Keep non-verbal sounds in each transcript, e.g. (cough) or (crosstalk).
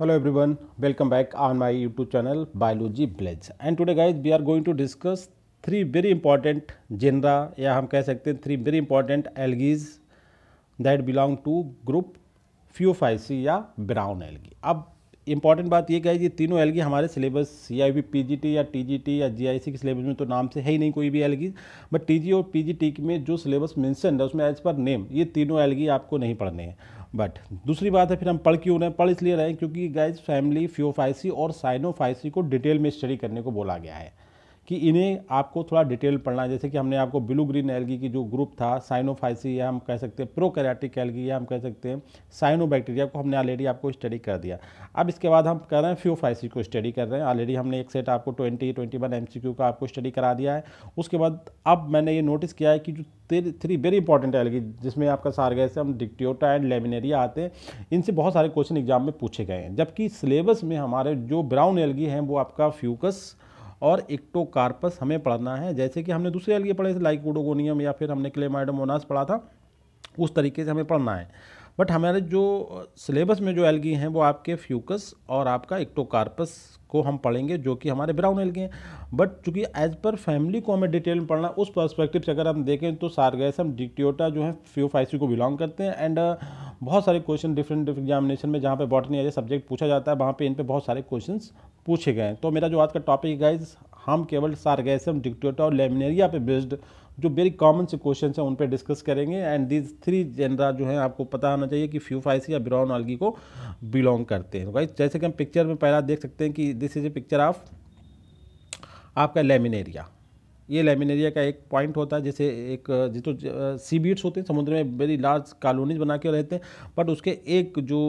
hello everyone welcome back on my youtube channel biology blitz and today guys we are going to discuss three very important genera या हम कह सकते हैं three very important algaes that belong to group Pheophysi या brown algae अब important बात ये guys ये तीनों एलगी हमारे सिलेबस या भी पीजीटी या टीजीटी या जीआईसी के सिलेबस में तो नाम से है ही नहीं कोई भी एलगी बट टीजी और पीजीटी में जो सिलेबस मेंशन है उसमें एज पर नेम ये तीनों एलगी आपको नहीं पढ़ने हैं बट दूसरी बात है फिर हम पढ़ क्यों रहे पढ़ इसलिए रहे क्योंकि गाइज फैमिली फ्योफाइसी और साइनोफाइसी को डिटेल में स्टडी करने को बोला गया है कि इन्हें आपको थोड़ा डिटेल पढ़ना है जैसे कि हमने आपको ब्लू ग्रीन एलगी की जो ग्रुप था साइनोफाइसी या हम कह सकते हैं प्रोकैरियोटिक एलगी या हम कह सकते हैं साइनोबैक्टीरिया को हमने ऑलरेडी आपको स्टडी कर दिया अब इसके बाद हम कर रहे हैं फ्योफाइसी को स्टडी कर रहे हैं ऑलरेडी हमने एक सेट आपको ट्वेंटी ट्वेंटी वन एम का आपको स्टडी करा दिया है उसके बाद अब मैंने ये नोटिस किया है कि जो थ्री वेरी इंपॉर्टेंट एलगी जिसमें आपका सारगैस हम डिक्टियोटा एंड लेमिनेरिया आते हैं इनसे बहुत सारे क्वेश्चन एग्जाम में पूछे गए हैं जबकि सिलेबस में हमारे जो ब्राउन एलगी हैं वो आपका फ्यूकस और इक्टोकार्पस हमें पढ़ना है जैसे कि हमने दूसरे अलगे पढ़े लाइक वोडोगोनियम या फिर हमने क्लेमाइडोमोनास पढ़ा था उस तरीके से हमें पढ़ना है बट हमारे जो सिलेबस में जो एलगी हैं वो आपके फ्यूकस और आपका इक्टोकार्पस को हम पढ़ेंगे जो कि हमारे ब्राउन एलगी हैं बट चूंकि एज पर फैमिली को हमें डिटेल में पढ़ना उस पर्सपेक्टिव से अगर हम देखें तो सारगैसम डिक्टियोटा जो है फ्यूफाइसी को बिलोंग करते हैं एंड बहुत सारे क्वेश्चन डिफरेंट डिफरेंट एग्जामिनेशन में जहाँ पे बॉटनी एज सब्जेक्ट पूछा जाता है वहाँ पे इन पे बहुत सारे क्वेश्चंस पूछे गए तो मेरा जो आज का टॉपिक गाइज हम केवल सारगैसम डिक्टेटा और लेमिनेरिया पे बेस्ड जो वेरी कॉमन से क्वेश्चन हैं उन पर डिस्कस करेंगे एंड दीज थ्री जेनरा जो है आपको पता होना चाहिए कि फ्यूफाइसी या ब्राउन आलगी को बिलोंग करते हैं गाइज जैसे कि हम पिक्चर में पहला देख सकते हैं कि this is a picture of आपका लेमिनेरिया ये लेमिनेरिया का एक पॉइंट होता है जैसे एक जो सी बीट्स होते हैं समुद्र में वेरी लार्ज कॉलोनीज बना के रहते हैं बट उसके एक जो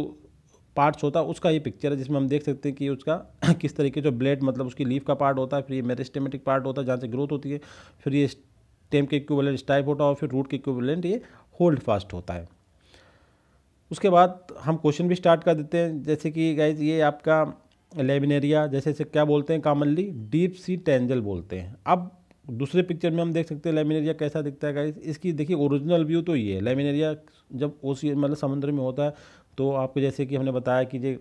पार्ट्स होता है उसका ये पिक्चर है जिसमें हम देख सकते हैं कि उसका (clears throat) किस तरीके जो ब्लेड मतलब उसकी लीफ का पार्ट होता है फिर ये मेरिस्टेमेटिक पार्ट होता है जहाँ से ग्रोथ होती है फिर ये स्टेम के इक्विवेलेंट स्टाइप होता है और फिर रूट के इक्विवेलेंट ये होल्ड फास्ट होता है उसके बाद हम क्वेश्चन भी स्टार्ट कर देते हैं जैसे कि गाइज ये आपका लेमिनेरिया जैसे इसे क्या बोलते हैं कॉमनली डीप सी टेंजल बोलते हैं अब दूसरे पिक्चर में हम देख सकते हैं लेमिनेरिया कैसा दिखता है गाइज इसकी देखिए ओरिजिनल व्यू तो ये है लेमिनेरिया जब ओसी मतलब समुद्र में होता है तो आपको जैसे कि हमने बताया कि ये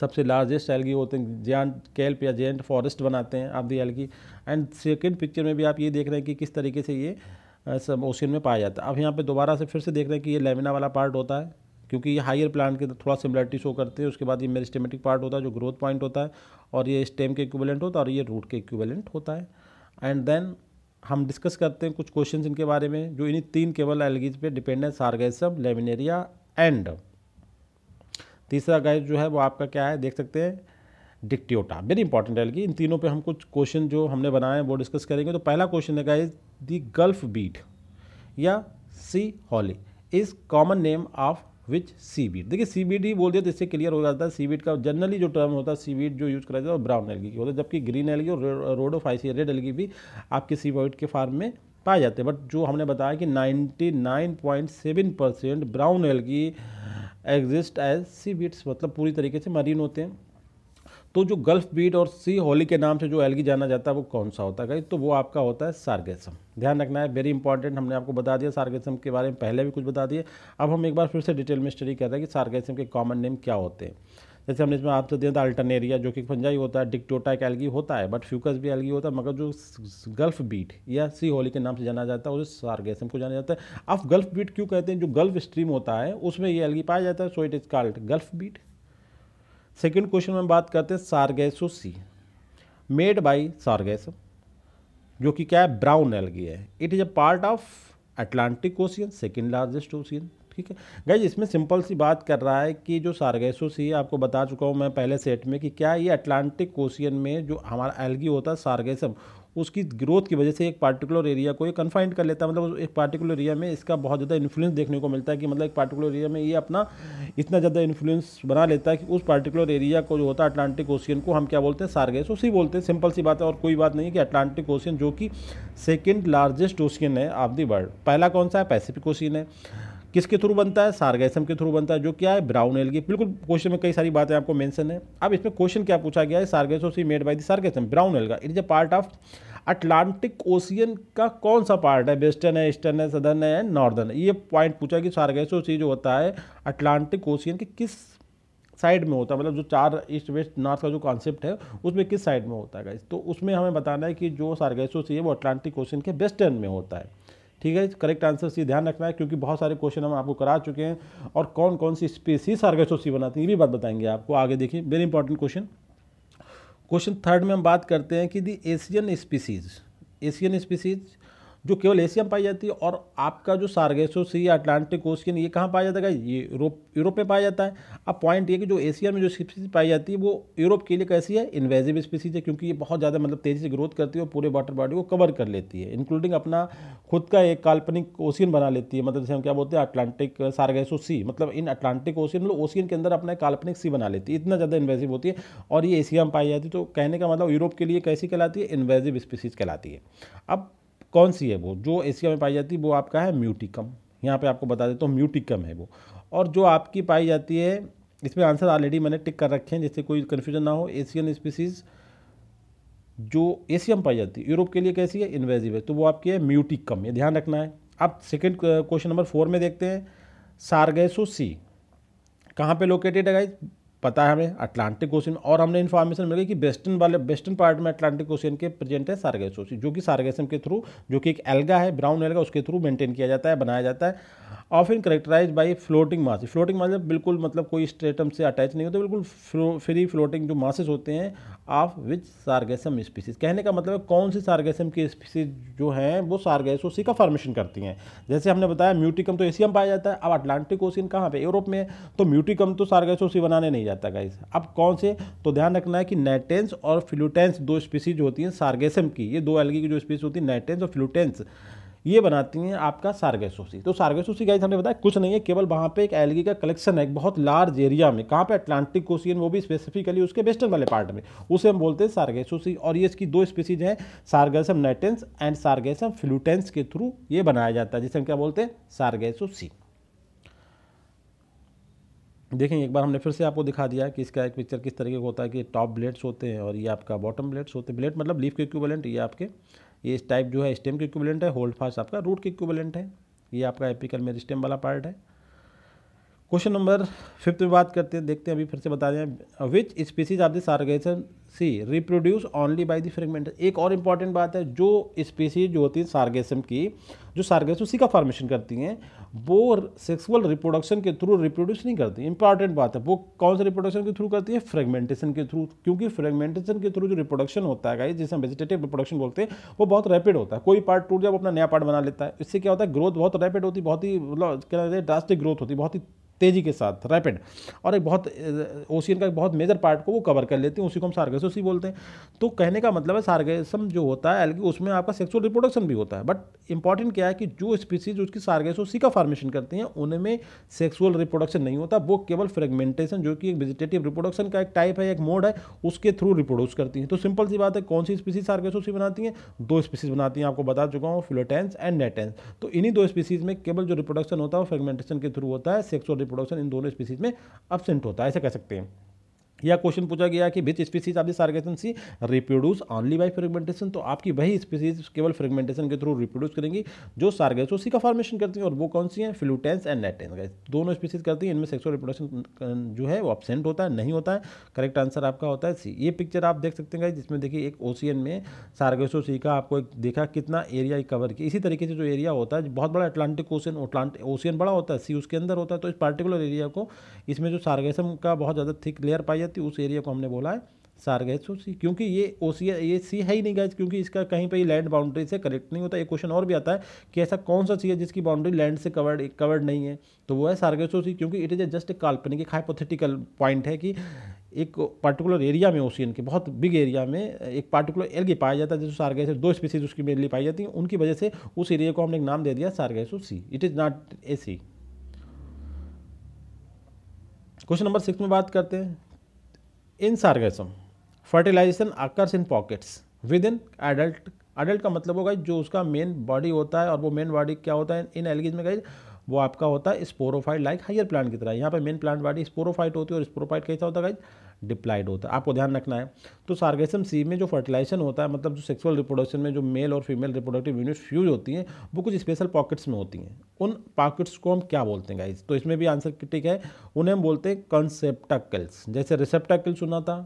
सबसे लार्जेस्ट एलगी होते हैं जैन कैल्प या जैन फॉरेस्ट बनाते हैं आप the algae and second picture में भी आप ये देख रहे हैं कि किस तरीके से ये सब ओशियन में पाया जाता है अब यहाँ पे दोबारा से फिर से देख रहे हैं कि ये लेमिना वाला पार्ट होता है क्योंकि ये हायर प्लांट के थोड़ा सिमिलरिटी शो करते हैं उसके बाद ये मेरिस्टेमेटिक पार्ट होता है जो ग्रोथ पॉइंट होता है और ये स्टेम के इक्विवेलेंट होता है और ये रूट के इक्विवेलेंट होता है एंड देन हम डिस्कस करते हैं कुछ क्वेश्चन इनके बारे में जो इन्हीं तीन केवल एलगीज पे डिपेंडेंस आर्गेसम लेमिनेरिया एंड तीसरा गैस जो है वो आपका क्या है देख सकते हैं डिक्टियोटा वेरी इंपॉर्टेंट है कि इन तीनों पे हम कुछ क्वेश्चन जो हमने बनाए हैं वो डिस्कस करेंगे तो पहला क्वेश्चन है गाइज दी गल्फ बीट या sea holly is common name of which seaweed देखिए सी बीट ही बोल दिया तो इससे क्लियर हो जाता है सी बीट का जनरली जो टर्म होता है सी बीट जो यूज़ करा जाता है वो ब्राउन एलगी की होता है जबकि ग्रीन एलगी और रोडोफाइसी रेड एलगी भी आपके सी बीट के फार्म में पाए जाते हैं बट जो हमने बताया कि 99.7 percent brown algae exist as seaweeds मतलब पूरी तरीके से मरीन होते हैं तो जो गल्फ बीट और सी होली के नाम से जो एलगी जाना जाता है वो कौन सा होता है तो वो आपका होता है सार्गेसम ध्यान रखना है वेरी इंपॉर्टेंट हमने आपको बता दिया सार्गेसम के बारे में पहले भी कुछ बता दिए अब हम एक बार फिर से डिटेल में स्टडी कर रहे हैं कि सार्गेसम के कॉमन नेम क्या होते हैं जैसे हमने इसमें तो दिया था तो अल्टरनेरिया जो कि फंजाई होता है डिक्टोटा एक एलगी होता है बट फ्यूकस भी एलगी होता है मगर जो गल्फ बीट या सी होली के नाम से जाना जाता है उसे सार्गेसम को जाना जाता है अब गल्फ बीट क्यों कहते हैं जो गल्फ स्ट्रीम होता है उसमें ये एलगी पाया जाता है so it is called gulf weed second question में बात करते हैं Sargasso Sea made by Sargassum जो कि क्या है ब्राउन एलगी है it is a part of Atlantic Ocean second largest ocean ठीक है गैज इसमें सिंपल सी बात कर रहा है कि जो सारगैसो सी आपको बता चुका हूँ मैं पहले सेट में कि क्या ये अटलांटिक ओशियन में जो हमारा एलगी होता है सारगैसम उसकी ग्रोथ की वजह से एक पार्टिकुलर एरिया को ये कन्फाइंड कर लेता है मतलब एक पार्टिकुलर एरिया में इसका बहुत ज़्यादा इन्फ्लुएंस देखने को मिलता है कि मतलब एक पार्टिकुलर एरिया में ये अपना इतना ज़्यादा इन्फ्लुएंस बना लेता है कि उस पार्टिकुलर एरिया को जो होता है अटलांटिक ओशियन को हम क्या बोलते हैं सारगेस उसी बोलते हैं सिंपल सी बात है और कोई बात नहीं है कि अटलांटिक ओशियन जो कि सेकेंड लार्जेस्ट ओशियन है ऑफ दी वर्ल्ड पहला कौन सा है पैसिफिक ओशियन है किसके थ्रू बनता है सार्गैसम के थ्रू बनता है जो क्या है ब्राउन एलगी बिल्कुल क्वेश्चन में कई सारी बातें आपको मेंशन है अब इसमें क्वेश्चन क्या पूछा गया है Sargasso Sea made by the Sargassum brown alga it is a part of Atlantic Ocean का कौन सा पार्ट है वेस्टर्न है ईस्टर्न है सदर्न है एंड नॉर्दर्न ये पॉइंट पूछा कि सी जो होता है अटलांटिक ओशियन के किस साइड में होता है मतलब जो चार ईस्ट वेस्ट नॉर्थ का जो कॉन्सेप्ट है उसमें किस साइड में होता है तो उसमें हमें बताना है कि जो सी है वो अटलांटिक ओशियन के वेस्टर्न में होता है ठीक है करेक्ट आंसर से ध्यान रखना है क्योंकि बहुत सारे क्वेश्चन हम आपको करा चुके हैं और कौन कौन सी सार्गेसो आर्गेसोसी बनाती है ये भी बात बताएंगे आपको आगे देखिए very important question question third में हम बात करते हैं कि the Asian species Asian species जो केवल एशिया में पाई जाती है और आपका जो सार्गेसो सी अटलांटिक ओशियन ये कहाँ पाया जाता है ये यूरोप यूरोप में पाया जाता है अब पॉइंट ये कि जो एशिया में जो स्पीसीज पाई जाती है वो यूरोप के लिए कैसी है इन्वेजिव स्पीसीज है क्योंकि ये बहुत ज़्यादा मतलब तेज़ी से ग्रोथ करती है और पूरे वाटर बॉडी को कवर कर लेती है इंक्लूडिंग अपना खुद का एक काल्पनिक ओशियन बना लेती है मतलब जैसे हम क्या बोलते हैं अटलांटिक सार्गेसो सी मतलब इन अटलांटिक ओशियन मतलब ओशियन के अंदर अपना काल्पनिक सी बना लेती है इतना ज़्यादा इन्वेजिव होती है और ये एशिया में पाई जाती है तो कहने का मतलब यूरोप के लिए कैसी कहलाती है इन्वेजिव स्पीसीज कहलाती है अब कौन सी है वो जो एशिया में पाई जाती है वो आपका है म्यूटिकम यहाँ पे आपको बता देता हूँ म्यूटिकम है वो और जो आपकी पाई जाती है इसमें आंसर ऑलरेडी मैंने टिक कर रखे हैं जिससे कोई कन्फ्यूजन ना हो एशियन स्पीसीज़ जो एशियम पाई जाती है यूरोप के लिए कैसी है इन्वेजिव है तो वो आपकी है म्यूटिकम ये ध्यान रखना है आप सेकेंड क्वेश्चन नंबर फोर में देखते हैं सारगेसो सी कहाँ पे लोकेटेड है गाइज पता है हमें अटलांटिक ओशन में और हमने इन्फॉर्मेशन मिल गई कि वेस्टर्न वाले वेस्टर्न पार्ट में अटलांटिक ओशन के प्रेजेंट है सार्गेसोसी जो कि सार्गेसम के थ्रू जो कि एक एल्गा है ब्राउन एल्गा उसके थ्रू मेंटेन किया जाता है बनाया जाता है of in characterise by floating mass floating mass बिल्कुल मतलब कोई स्ट्रेटम से अटैच नहीं होते बिल्कुल फ्री फ्लोटिंग जो मासेस होते हैं ऑफ विच सार्गेसम स्पीसीज कहने का मतलब है कौन सी सार्गेसम की स्पीसीज जो हैं वो सार्गेसोसी का फॉर्मेशन करती हैं जैसे हमने बताया म्यूटिकम तो एशिया में पाया जाता है अब अटलांटिक ओशियन कहाँ पे यूरोप में है तो म्यूटिकम तो सार्गेसोसी बनाने नहीं जाता गाइस अब कौन से तो ध्यान रखना है कि नेटेंस और फ्लूटेंस दो स्पीसीज होती हैं सार्गेसम की ये दो एलगी की जो स्पीसी होती है नेटेंस और फ्लूटेंस ये बनाती हैं आपका सार्गेसोसी तो सार्गेसोसी गाइज हमने बताया कुछ नहीं है केवल वहाँ पे एक एलगी का कलेक्शन है एक बहुत लार्ज एरिया में कहाँ पे अटलांटिक कोशियन वो भी स्पेसिफिकली उसके वेस्टर्न वाले पार्ट में उसे हम बोलते हैं सार्गेसोसी और ये इसकी दो स्पीसीज हैं Sargassum natans and Sargassum fluitans के थ्रू ये बनाया जाता है जिसे हम क्या बोलते हैं सार्गेसोसी देखें एक बार हमने फिर से आपको दिखा दिया कि इसका एक पिक्चर किस तरीके का होता है कि टॉप ब्लेड्स होते हैं और ये आपका बॉटम ब्लेड्स होते हैं ब्लेड मतलब लीफ के इक्विवेलेंट ये आपके ये टाइप जो है स्टेम के इक्विवेलेंट है होल्ड फास्ट आपका रूट के इक्विवेलेंट है ये आपका एपिकल स्टेम वाला पार्ट है क्वेश्चन नंबर फिफ्थ में बात करते हैं देखते हैं अभी फिर से बता दें which species of this Sargasso sea reproduce only by the fragment एक और इंपॉर्टेंट बात है जो स्पीसीज जो होती है सार्गेसम की जो सार्गेस उसी का फॉर्मेशन करती हैं वो सेक्सुअल रिप्रोडक्शन के थ्रू रिप्रोड्यूस नहीं करती इंपॉर्टेंट बात है वो कौन से रिप्रोडक्शन के थ्रू करती है फ्रेगमेंटेशन के थ्रू क्योंकि फ्रेगमेंटेशन के थ्रू जो रिप्रोडक्शन होता है जिसे हम वेजिटेटिव रिप्रोडक्शन बोलते हैं वो बहुत रैपिड होता है कोई पार्ट टूट जाए वो अपना नया पार्ट बना लेता है इससे क्या होता है ग्रोथ बहुत रैपिड होती है बहुत ही मतलब क्या कहते हैं ड्रास्टिक ग्रोथ होती है बहुत ही तेजी के साथ रैपिड और एक बहुत ओशियन का एक बहुत मेजर पार्ट को वो कवर कर लेती है उसी को हम सार्गेस उसी बोलते हैं तो कहने का मतलब है सार्गेसम जो होता है एल्गी उसमें आपका सेक्सुअल रिप्रोडक्शन भी होता है बट इंपॉर्टेंट क्या है कि जो स्पीसीज उसकी सार्गेसोसी का फार्मेशन करती हैं उनमें सेक्सुअल रिप्रोडक्शन नहीं होता वो केवल फ्रेगमेंटेशन जो कि एक वेजिटेटिव रिप्रोडक्शन का एक टाइप है एक मोड है उसके थ्रू रिप्रोड्यूस करती हैं तो सिंपल सी बात है कौन सी स्पीसीज सार्गेसोसी बनाती हैं दो स्पीसीज बनाती हैं आपको बता चुका हूँ फ्लोटेंस एंड नेटेंस तो इन्हीं दो स्पीसीज में केवल जो रिप्रोडक्शन होता है वो फ्रेगमेंटेशन के थ्रू होता है सेक्सुअल रिप्रोडक्शन इन दोनों स्पीसीज में अबसेंट होता है ऐसे कह सकते हैं या क्वेश्चन पूछा गया कि which species of this sea reproduce only by fragmentation तो आपकी वही स्पीसीज केवल फ्रेगमेंटेशन के थ्रू रिप्रोड्यूस करेंगी जो सार्गेसोसी का फॉर्मेशन करती हैं और वो कौन सी हैं फ्लूटेंस एंड नेटेंस दोनों स्पीसीज करती हैं इनमें सेक्सुअल रिप्रोडक्शन जो है वो अपसेंट होता है नहीं होता है करेक्ट आंसर आपका होता है सी ये पिक्चर आप देख सकते हैं जिसमें देखिए एक ओशियन में सार्गेसोसी का आपको एक देखा कितना एरिया कवर किया इसी तरीके से जो एरिया होता है बहुत बड़ा अटलांटिक ओशियन ओशियन बड़ा होता है सी उसके अंदर होता है तो इस पार्टिकुलर एरिया को इसमें जो सार्गेसम का बहुत ज़्यादा थिक लेयर पाई एरिया थी उस एरिया को हमने बोला है सारगैसो सी क्योंकि ये ओ सी ये सी है ही नहीं गैस क्योंकि इसका कहीं पर लैंड बाउंड्री से कनेक्ट नहीं होता एक क्वेश्चन और भी आता है कि ऐसा कौन सा सी है जिसकी बाउंड्री लैंड से कवर्ड कवर्ड नहीं है तो वो है सारगैसो सी क्योंकि इट इज़ ए जस्ट काल्पनिक एक हाइपोथेटिकल पॉइंट है कि एक पर्टिकुलर एरिया में ओशियन के बहुत बिग एरिया में एक पर्टिकुलर एल्गी पाया जाता है जो सारगैसो दो स्पीसीज उसकी मेनली पाई जाती हैं उनकी वजह से उस एरिया को हमने एक नाम दे दिया Sargasso Sea it is not a sea question number six में बात करते हैं in Sargassum fertilization occurs in pockets within adult adult का मतलब होगा जो उसका मेन बॉडी होता है और वो मेन बॉडी क्या होता है इन एलगीज में गाइज वो आपका होता है स्पोरोफाइट लाइक हायर प्लांट की तरह यहाँ पे मेन प्लांट बॉडी स्पोरोफाइट होती है और स्पोरोफाइट कैसा होता है गाइज डिप्लाइड होता है आपको ध्यान रखना है तो सार्गेसम सी में जो फर्टिलाइजेशन होता है मतलब जो सेक्सुअल रिप्रोडक्शन में जो मेल और फीमेल रिप्रोडक्टिव यूनिट फ्यूज होती हैं वो कुछ स्पेशल पॉकेट्स में होती हैं उन पॉकेट्स को हम क्या बोलते हैं गाइज तो इसमें भी आंसर ठीक है उन्हें हम बोलते हैं कंसेप्टाकल्स जैसे रिसेप्टाकल सुना था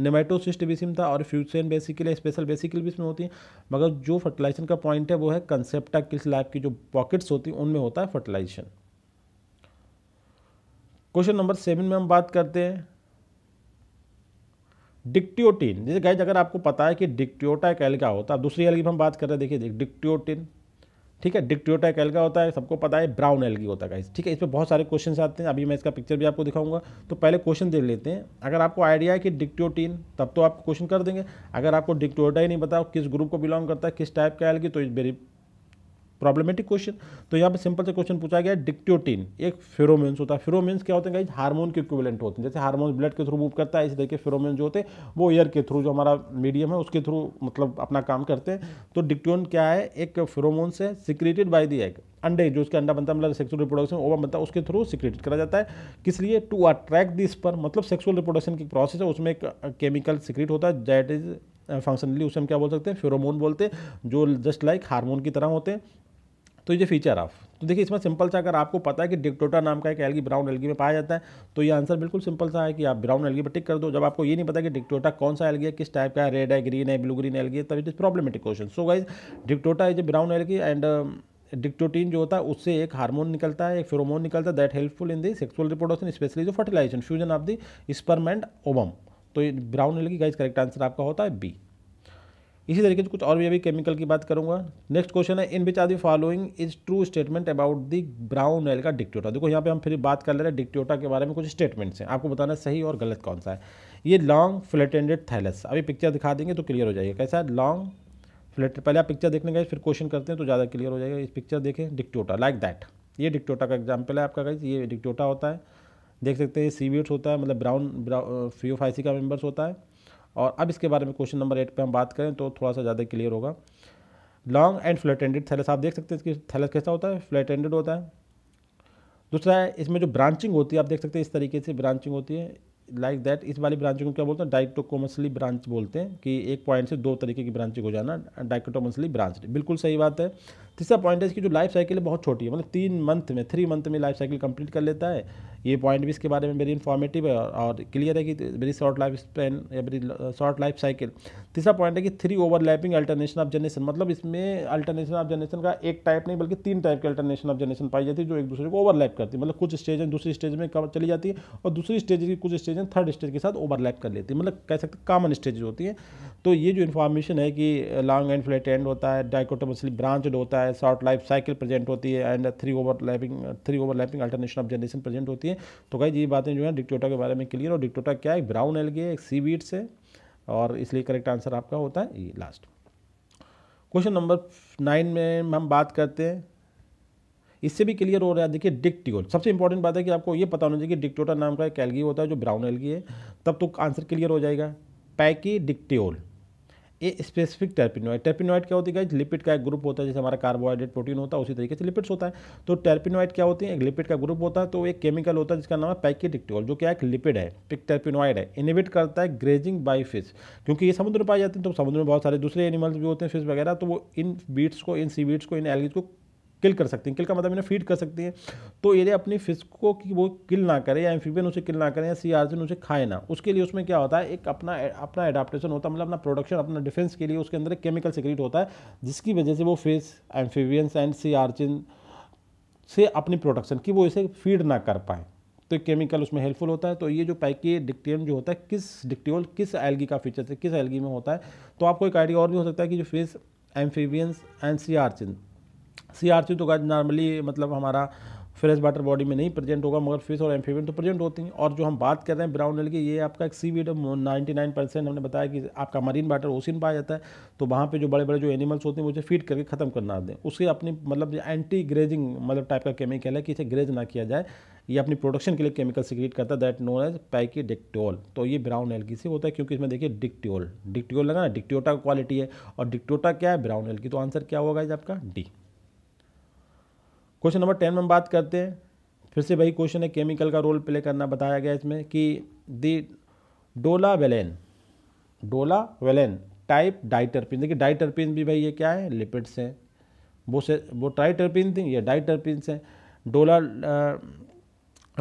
नेमेटोसिस्ट बेसिम था और फ्यूचन बेसिकल स्पेशल बेसिकल भी इसमें होती है मगर जो फर्टिलाइजेशन का पॉइंट है वो है कंसेप्टा किस लैब की जो पॉकेट्स होती हैं उनमें होता है फर्टिलाइजेशन क्वेश्चन नंबर सेवन में हम बात करते हैं डिक्टियोटिन जैसे गाइज अगर आपको पता है कि डिक्टियोटाइक एल्गा होता है दूसरी एलगी हम बात कर रहे हैं देखिए डिक्टियोटिन ठीक है डिक्टियोटाइक एल्गा होता है सबको पता है ब्राउन एलगी होता है गाइज ठीक है इस पर बहुत सारे क्वेश्चन आते हैं अभी मैं इसका पिक्चर भी आपको दिखाऊंगा तो पहले क्वेश्चन देख लेते हैं अगर आपको आइडिया है कि डिक्टियोटीन तब तो आप क्वेश्चन कर देंगे अगर आपको डिक्टियोटा ही नहीं पता किस ग्रुप को बिलोंग करता है किस टाइप का एलगी तो इज वेरी प्रॉब्लमेटिक क्वेश्चन तो यहाँ पे सिंपल से क्वेश्चन पूछा गया डिक्टोटिन एक फेरोमेंस होता है फेरोमेंस क्या होते हैं गाइज हार्मोन के इक्विवेलेंट होते हैं जैसे हार्मोन ब्लड के थ्रू मूव करता है इसी तरीके फेरोमेंस जो होते हैं वो एयर के थ्रू जो हमारा मीडियम है उसके थ्रू मतलब अपना काम करते हैं तो डिक्टोन क्या है एक फेरोमोन्स है सिक्रेटेड बाई दी एग अंडे जो उसके अंडा बनता है मतलब सेक्सुअल रिप्रोडक्शन ओवर बनता है उसके थ्रू सिक्रेटेड करा जाता है किस लिए टू अट्रैक्ट दिस पर मतलब सेक्सुअल रिप्रोडक्शन की प्रोसेस है उसमें एक केमिकल सिक्रेट होता है दैट इज फंक्शनली उसे हम क्या बोल सकते हैं फेरोमोन बोलते हैं जो जस्ट लाइक हार्मोन की तरह होते हैं तो ये फीचर ऑफ तो देखिए इसमें सिंपल सा अगर आपको पता है कि डिक्टोटा नाम का एक एलगी ब्राउन एलगी में पाया जाता है तो ये आंसर बिल्कुल सिंपल सा है कि आप ब्राउन एलगी पर टिक कर दो जब आपको ये नहीं पता कि डिक्टोटा कौन सा एलगी है किस टाइप का है रेड है ग्रीन है ब्लू ग्रीन एलगी है तब it is problematic question so guys Dictyota is a brown algae and dictyotene जो होता है उससे एक हार्मोन निकलता है एक फेरोमोन निकलता है that helpful in the sexual reproduction specially जो fertilization fusion of the sperm and ovum तो ये brown algae guys correct answer आपका होता है बी इसी तरीके से कुछ और भी अभी केमिकल की बात करूंगा नेक्स्ट क्वेश्चन है in which are the following is true statement about the brown oil का डिक्टोटा देखो यहाँ पे हम फिर बात कर ले रहे हैं डिक्टोटा के बारे में कुछ स्टेटमेंट्स हैं आपको बताना सही और गलत कौन सा है ये लॉन्ग फ्लेटेंडेड थैलस अभी पिक्चर दिखा देंगे तो क्लियर हो जाएगा कैसा लॉन्ग फ्लेट पहले आप पिक्चर देखने गए फिर क्वेश्चन करते हैं तो ज़्यादा क्लियर हो जाएगा इस पिक्चर देखें डिक्टोटा लाइक दैट ये डिक्टोटा का एग्जाम्पल है आपका कहीं ये डिक्टोटा होता है देख सकते हैं सीवीट्स होता है मतलब ब्राउन फ्यूफाइसी uh, का मेम्बर्स होता है और अब इसके बारे में क्वेश्चन नंबर एट पर हम बात करें तो थोड़ा सा ज़्यादा क्लियर होगा लॉन्ग एंड फ्लैटेंडेड थैलस आप देख सकते हैं इसकी थैलस कैसा होता है फ्लैटेंडेड होता है दूसरा है इसमें जो ब्रांचिंग होती है आप देख सकते हैं इस तरीके से ब्रांचिंग होती है लाइक दैट इस वाली ब्रांच को क्या बोलते हैं डाइक्टोकोमसली ब्रांच बोलते हैं कि एक पॉइंट से दो तरीके की ब्रांच हो जाना डाइक्टोमसली ब्रांच बिल्कुल सही बात है तीसरा पॉइंट है इसकी जो लाइफ साइकिल है बहुत छोटी है मतलब तीन मंथ में थ्री मंथ में लाइफ साइकिल कंप्लीट कर लेता है ये पॉइंट भी इसके बारे में वेरी इन्फॉर्मेटिव है और क्लियर है कि वेरी शॉर्ट लाइफ स्पेन या वेरी शॉर्ट लाइफ साइकिल तीसरा पॉइंट है कि three overlapping alternation of generation मतलब इसमें अल्टरनेशन ऑफ जनरेशन का एक टाइप नहीं बल्कि तीन टाइप के अल्टरनेशन ऑफ जनरेशन पाई जाती है जो एक दूसरे को ओवरलैप करती है मतलब कुछ स्टेज दूसरी स्टेज में चली जाती है और दूसरी स्टेज की कुछ स्टेज इन्फॉर्मेशन थर्ड स्टेज के साथ ओवरलैप कर लेती है मतलब कह सकते हैं कॉमन स्टेजेज होती हैं तो ये जो इन्फॉर्मेशन है कि लॉन्ग एंड फ्लैट एंड होता है डाइकोटोमसली ब्रांचड होता है शॉर्ट लाइफ साइकिल प्रेजेंट होती है and three overlapping three overlapping alternation of generation present होती है तो कहीं ये बातें जो है डिक्टोटा के बारे में क्लियर और डिक्टोटा क्या है ब्राउन एल गए एक सी बीट से और इसलिए करेक्ट आंसर आपका होता है ये लास्ट क्वेश्चन नंबर नाइन में हम बात करते हैं इससे भी क्लियर हो रहा है देखिए डिक्टियोल सबसे इंपॉर्टेंट बात है कि आपको ये पता होना चाहिए कि डिक्टोटा नाम का एक एलगी होता है जो ब्राउन एलगी है तब तो आंसर क्लियर हो जाएगा पैकी डिक्टियोल ए स्पेसिफिक टेरपिनोइड टेरपिनोइड क्या होती है लिपिड का एक ग्रुप होता है जैसे हमारा कार्बोहाइड्रेट प्रोटीन होता है उसी तरीके से लिपिड्स होता है तो टेरपिनोइड क्या होती है एक लिपिड का ग्रुप होता है तो एक केमिकल होता है जिसका नाम है पैकेडिक्टोल जो क्या एक लिपिड है पिक टेरपिनोइड है इनिबिट करता है ग्रेजिंग बाई फिश क्योंकि ये समुद्र में पाए जाते हैं तो समुद्र में बहुत सारे दूसरे एनिमल्स भी होते हैं फिश वगैरह तो वो इन बीट्स को इन सी बीट्स को इन एलगीज को किल कर सकती हैं किल का मतलब इन्हें फीड कर सकती हैं तो ये अपनी फिश को कि वो किल ना करें या एम्फीबियन उसे किल ना करें या सी आर्जन उसे खाए ना उसके लिए उसमें क्या होता है एक अपना अपना एडाप्टेशन होता है मतलब अपना प्रोडक्शन अपना डिफेंस के लिए उसके अंदर एक केमिकल सिक्रेट होता है जिसकी वजह से वो फिश एम्फीबियंस एंड सी आर्जन से अपनी प्रोडक्शन की वो इसे फीड ना कर पाए तो केमिकल उसमें हेल्पफुल होता है तो ये जो पैकी डिक्टियम जो होता है किस डिक्टियोल किस एलगी का फीचर है किस एलगी में होता है तो आपको एक आइडिया और भी हो सकता है कि जो fish amphibians and sea urchin C तो गाइज नॉर्मली मतलब हमारा फ्रेश वाटर बॉडी में नहीं प्रेजेंट होगा मगर फिश और एम्फीबियन तो प्रेजेंट होती हैं और जो हम बात कर रहे हैं ब्राउन एल की ये आपका एक seaweed ninety nine percent हमने बताया कि आपका मरीन वाटर ओसिन पाया जाता है तो वहाँ पे जो बड़े बड़े जो एनिमल्स होते हैं उसे फीड करके ख़त्म करना दें उसके अपनी मतलब एंटी ग्रेजिंग मतलब टाइप का केमिकल है कि इसे ग्रेज ना किया जाए ये अपनी प्रोडक्शन के लिए केमिकल सिक्रिएट करता है दैट नोन एज पैकी डिक्टोल तो ये ब्राउन एल्गी से होता है क्योंकि इसमें देखिए डिक्टोल डिक्टोल लगा ना डिक्टोटा क्वालिटी है और डिक्टोटा क्या है ब्राउन एल्गी तो आंसर क्या होगा इस आपका डी क्वेश्चन नंबर टेन में हम बात करते हैं फिर से भाई क्वेश्चन है केमिकल का रोल प्ले करना बताया गया इसमें कि दी डोला वेलेन डोला वेलेन टाइप डाइटरपिन देखिए डाइटरपिन भी भाई ये क्या है लिपिड्स हैं वो से वो ट्राइटरपिन थी ये डाइटरपिन हैं 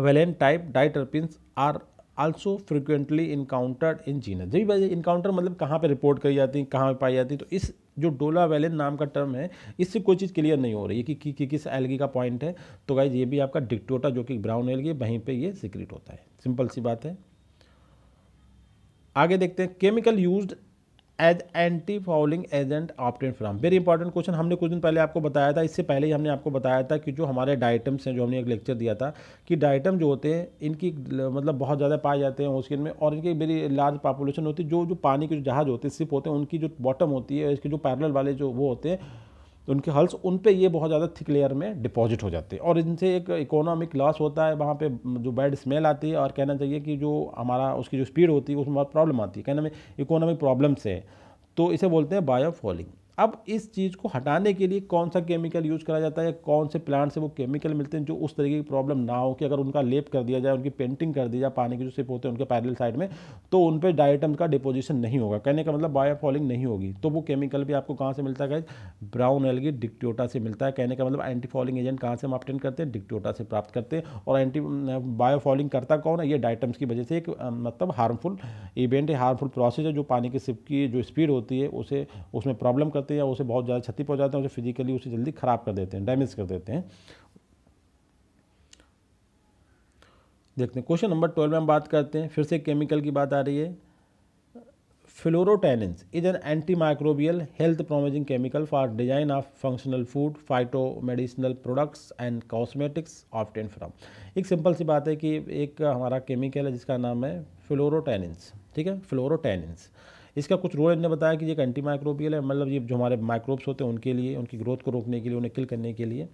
dolabellane type diterpenes are also frequently encountered in genus जी भाई इनकाउंटर मतलब कहाँ पे रिपोर्ट करी जाती हैं कहाँ पे पाई जाती है तो इस जो डोला वैलिन नाम का टर्म है इससे कोई चीज़ क्लियर नहीं हो रही है कि, कि, कि किस एलगी का पॉइंट है तो गाइज ये भी आपका डिक्टोटा जो कि ब्राउन एलगी वहीं पर ये सीक्रेट होता है सिंपल सी बात है आगे देखते हैं chemical used as anti fouling agent often from very important question हमने कुछ दिन पहले आपको बताया था इससे पहले ही हमने आपको बताया था कि जो हमारे डाइटम्स हैं जो हमने एक लेक्चर दिया था कि डाइटम जो होते हैं इनकी मतलब बहुत ज़्यादा पाए जाते हैं ओशियन में और इनकी वेरी लार्ज पॉपुलेशन होती है जो जो पानी के जो जहाज़ होते हैं सिप होते हैं उनकी जो बॉटम होती है इसके जो पैरल वाले जो वो होते हैं तो उनके हल्स उन पे ये बहुत ज़्यादा थिक लेयर में डिपॉजिट हो जाते हैं और इनसे एक इकोनॉमिक लॉस होता है वहाँ पे जो बैड स्मेल आती है और कहना चाहिए कि जो हमारा उसकी जो स्पीड होती है उसमें बहुत प्रॉब्लम आती है कहना में इकोनॉमिक प्रॉब्लम से तो इसे बोलते हैं बायोफॉलिंग अब इस चीज़ को हटाने के लिए कौन सा केमिकल यूज करा जाता है कौन से प्लांट से वो केमिकल मिलते हैं जो उस तरीके की प्रॉब्लम ना हो कि अगर उनका लेप कर दिया जाए उनकी पेंटिंग कर दी जाए पानी के जो सिप होते हैं उनके पैरल साइड में तो उन पर डाइटम का डिपोजिशन नहीं होगा कहने का मतलब बायोफॉलिंग नहीं होगी तो वो केमिकल भी आपको कहाँ से मिलता है ब्राउन एलगी डिक्टोटा से मिलता है कहने का मतलब एंटीफॉलिंग एजेंट कहाँ से हम ऑप्टेन करते हैं डिक्टोटा से प्राप्त करते हैं और एंटी बायोफॉलिंग करता कौन है ये डाइटम्स की वजह से एक मतलब हार्मफुल इवेंट है हार्मफुल प्रोसेस है जो पानी के सिप की जो स्पीड होती है उसे उसमें प्रॉब्लम करता करते हैं या उसे बहुत ज़्यादा क्षति पहुँचाते हैं उसे फिजिकली उसे जल्दी ख़राब कर देते हैं डैमेज कर देते हैं देखते हैं क्वेश्चन नंबर ट्वेल्व में हम बात करते हैं फिर से केमिकल की बात आ रही है phlorotannins is an anti microbial health promoting chemical for design of functional food phyto medicinal products and cosmetics often from एक सिंपल सी बात है कि एक हमारा केमिकल है जिसका नाम है फ्लोरोटैनिन्स ठीक है फ्लोरोटैनिन्स इसका कुछ रोल इन्होंने बताया कि एक एंटी माइक्रोबियल है मतलब ये जो हमारे माइक्रोब्स होते हैं उनके लिए उनकी ग्रोथ को रोकने के लिए उन्हें किल करने के लिए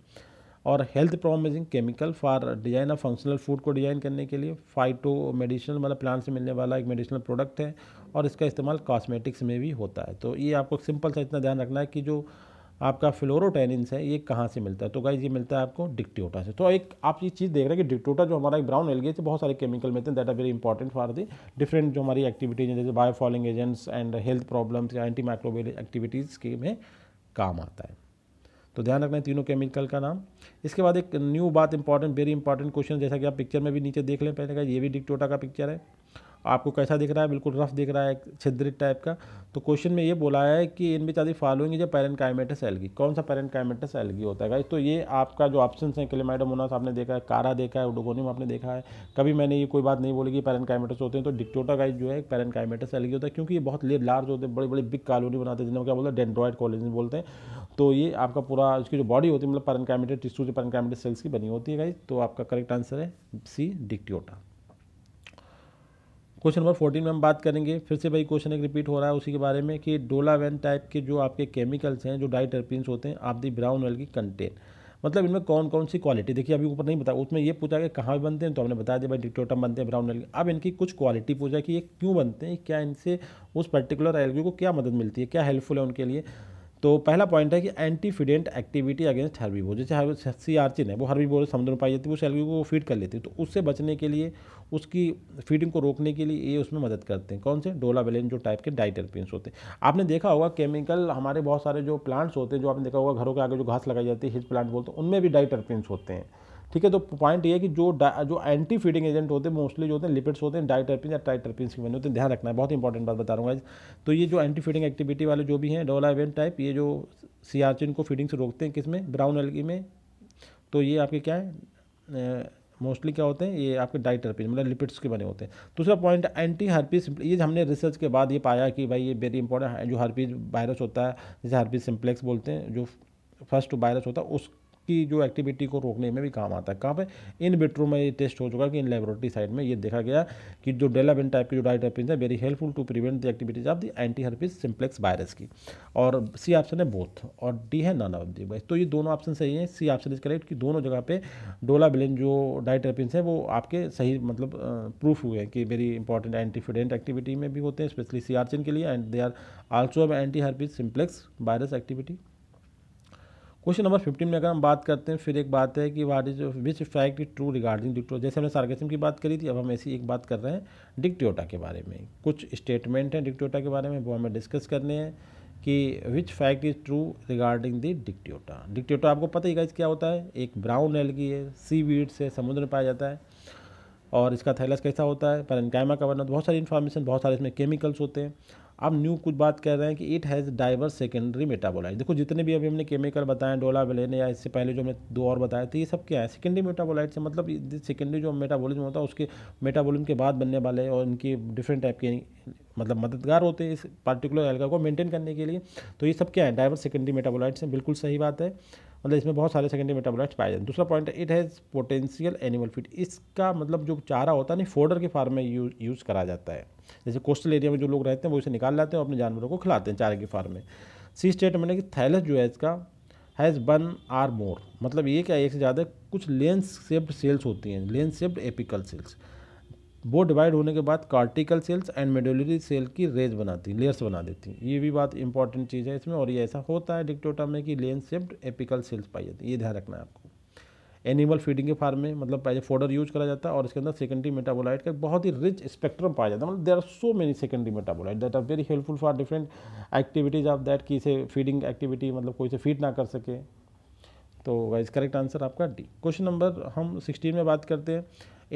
और health promising chemical for design of functional food को डिजाइन करने के लिए फाइटो मेडिसिनल मतलब प्लांट से मिलने वाला एक मेडिसिनल प्रोडक्ट है और इसका इस्तेमाल कॉस्मेटिक्स में भी होता है तो ये आपको सिंपल सा इतना ध्यान रखना है कि जो आपका फ्लोरोटेनिन्स है ये कहाँ से मिलता है तो गाइज ये मिलता है आपको डिक्टोटा से तो एक आप ये चीज़ देख रहे हैं कि डिक्टोटा जो हमारा एक ब्राउन एलगेज से बहुत सारे केमिकल मिलते हैं that are very important for the different जो हमारी एक्टिविटीज हैं जैसे biofouling agents and health problems या एंटी माइक्रोबियल एक्टिविटीज़ के में काम आता है तो ध्यान रखना है तीनों केमिकल का नाम इसके बाद एक न्यू बात इंपॉर्टेंट वेरी इंपॉर्टेंट क्वेश्चन जैसा कि आप पिक्चर में भी नीचे देख लें पहले का ये भी डिक्टोटा का पिक्चर है आपको कैसा दिख रहा है बिल्कुल रफ दिख रहा है छिद्रित टाइप का तो क्वेश्चन में ये बोला है कि इन विच आदि फॉलोइंग जो पेरेंट काइमेटस एलगी कौन सा पेरेंट काइमेटस एलगी होता है तो ये आपका जो ऑप्शन है क्लेमाइडोमोनास आपने देखा है कारा देखा है उडोगोनियम आपने देखा है कभी मैंने ये कोई बात नहीं बोली कि पेरेंट काइमेटस होते हैं तो डिक्टोटा गाइज जो है पेरेंट काइमेटस एलगी होता है क्योंकि ये बहुत लार्ज होते हैं बड़े बड़े बिग कॉलोनी बनाते हैं जिन्हें क्या बोलते हैं डेंड्रॉइड कॉलोनी बोलते हैं तो ये आपका पूरा उसकी जो बॉडी होती है मतलब पेरेंट काइमेटेड टिश्यू जो पेरेंट काइमेटेड सेल्स की बनी होती है गाइज तो आपका करेक्ट आंसर है C Dictyota question number fourteen में हम बात करेंगे फिर से भाई क्वेश्चन एक रिपीट हो रहा है उसी के बारे में कि डोलावेन टाइप के जो आपके केमिकल्स हैं जो डाइटरपिन्स होते हैं आप दी ब्राउन ऑयल की कंटेन मतलब इनमें कौन कौन सी क्वालिटी देखिए अभी ऊपर नहीं बताया उसमें ये पूछा कि कहाँ बनते हैं तो हमने बताया दिया भाई डिक्टोटम बनते हैं ब्राउन एल्गी अब इनकी कुछ क्वालिटी पूछा कि ये क्यों बनते हैं क्या इनसे उस पर्टिकुलर एल्गी को क्या मदद मिलती है क्या हेल्पफुल है उनके लिए तो पहला पॉइंट है कि एंटीफिडेंट एक्टिविटी अगेंस्ट हर्बीबोर जैसे सी आर्चिन है वो हर्बीबोर समुद्र में पाई जाती है उस एल्गी को फीड कर लेती है तो उससे बचने के लिए उसकी फीडिंग को रोकने के लिए ये उसमें मदद करते हैं कौन से डोला बेलेन जो टाइप के डाइटरपिन्स होते हैं आपने देखा होगा केमिकल हमारे बहुत सारे जो प्लांट्स होते हैं जो आपने देखा होगा घरों के आगे जो घास लगाई जाती है हिज प्लांट बोलते हैं उनमें भी डाइटरपिन्स होते हैं ठीक है तो पॉइंट ये है कि जो जो एंटी फीडिंग एजेंट होते हैं मोस्टली जो होते हैं लिपिड्स होते हैं डाइटरपिन या टाइटरपिन की बने होते हैं ध्यान रखना है बहुत इंपॉर्टेंट बात बता रहा हूँ तो ये जो एंटी फीडिंग एक्टिविटी वाले जो भी हैं डोला एवेंट टाइप ये जो सियाचिन को फीडिंग से रोकते हैं किसमें ब्राउन एलगी में तो ये आपके क्या है मोस्टली क्या होते हैं ये आपके डाइट हर्पीज मतलब लिपिड्स के बने होते हैं दूसरा पॉइंट एंटी हर्पीज ये हमने रिसर्च के बाद ये पाया कि भाई ये वेरी इंपॉर्टेंट जो हर्पीज वायरस होता है जैसे हर्पीज सिम्प्लेक्स बोलते हैं जो फर्स्ट वायरस होता है उस की जो एक्टिविटी को रोकने में भी काम आता है कहाँ पे इन विट्रो में ये टेस्ट हो चुका है कि इन लेबोरेटरी साइड में ये देखा गया कि जो डेलाबिन टाइप की जो डाइट हर्पीज है very helpful to prevent the activities of the anti herpes simplex virus की और सी ऑप्शन है बोथ और डी है नन ऑफ दी तो ये दोनों ऑप्शन सही है सी ऑप्शन इज करेक्ट कि दोनों जगह पे डोलाबिलिन जो डाइट हर्पीज है वो आपके सही मतलब प्रूफ हुए हैं कि वेरी इंपॉर्टेंट एंटीफिडेंट एक्टिविटी में भी होते हैं स्पेशली सी के लिए and they are also anti herpes simplex virus activity question number fifteen में अगर हम बात करते हैं फिर एक बात है कि what is which fact is true regarding Dicto जैसे हमने सार्केसम की बात करी थी अब हम ऐसी एक बात कर रहे हैं डिक्टोटा के बारे में कुछ स्टेटमेंट हैं डिक्टोटा के बारे में वो हमें डिस्कस करने हैं कि which fact is true regarding the Dictyota Dictyota आपको पता ही गाइज क्या होता है एक ब्राउन एलगी है सी वीड्स है समुद्र में पाया जाता है और इसका थैलस कैसा होता है पेरेंकाइमा का वर्णन बहुत सारी इन्फॉर्मेशन बहुत सारे इसमें केमिकल्स होते हैं अब न्यू कुछ बात कह रहे हैं कि it has diverse secondary metabolite देखो जितने भी अभी हमने केमिकल बताएं डोला वेलेन या इससे पहले जो हमने दो और बताए थे ये सब क्या है सेकेंडरी मेटाबोलाइट से मतलब सेकेंडरी जो मेटाबोलिज्म होता है उसके मेटाबोलिज्म के बाद बनने वाले और उनकी डिफरेंट टाइप के मतलब मददगार होते हैं इस पार्टिकुलर एल्गा को मेंटेन करने के लिए तो ये सब क्या है डाइवर्स सेकेंडरी मेटाबोलाइट्स हैं बिल्कुल सही बात है मतलब इसमें बहुत सारे सेकेंडरी मेटाबोलाइट्स पाए जाते हैं दूसरा point it has potential animal feed इसका मतलब जो चारा होता है ना फोडर के फार्म में यूज यूज़ करा जाता है जैसे कोस्टल एरिया में जो लोग रहते हैं वो इसे निकाल लाते हैं और अपने जानवरों को खिलाते हैं चारे के फार्म में सी स्टेट मैंने कि थैलस जो है इसका हैज़ वन आर मोर मतलब ये क्या एक से ज़्यादा कुछ लेंस सेप्ड सेल्स होती हैं लेंस सेप्ड एपिकल सेल्स वो डिवाइड होने के बाद cortical cells and medullary cell की रेज बनाती लेयर्स बना देती हैं ये भी बात इंपॉर्टेंट चीज़ है इसमें और ये ऐसा होता है डिक्टोटा में कि लेन सेप्ड एपिकल सेल्स पाई जाती है ये ध्यान रखना है आपको एनिमल फीडिंग के फार्म में मतलब पहले फोडर यूज करा जाता है और इसके अंदर सेकेंडरी मेटाबोलाइट का बहुत ही रिच स्पेक्ट्रम पाया जाता है मतलब there are so many secondary metabolite that are very helpful for different activities of that कि इसे फीडिंग एक्टिविटी मतलब कोई से फीड ना कर सके तो वाइज करेक्ट आंसर आपका डी क्वेश्चन नंबर हम सिक्सटीन में बात करते हैं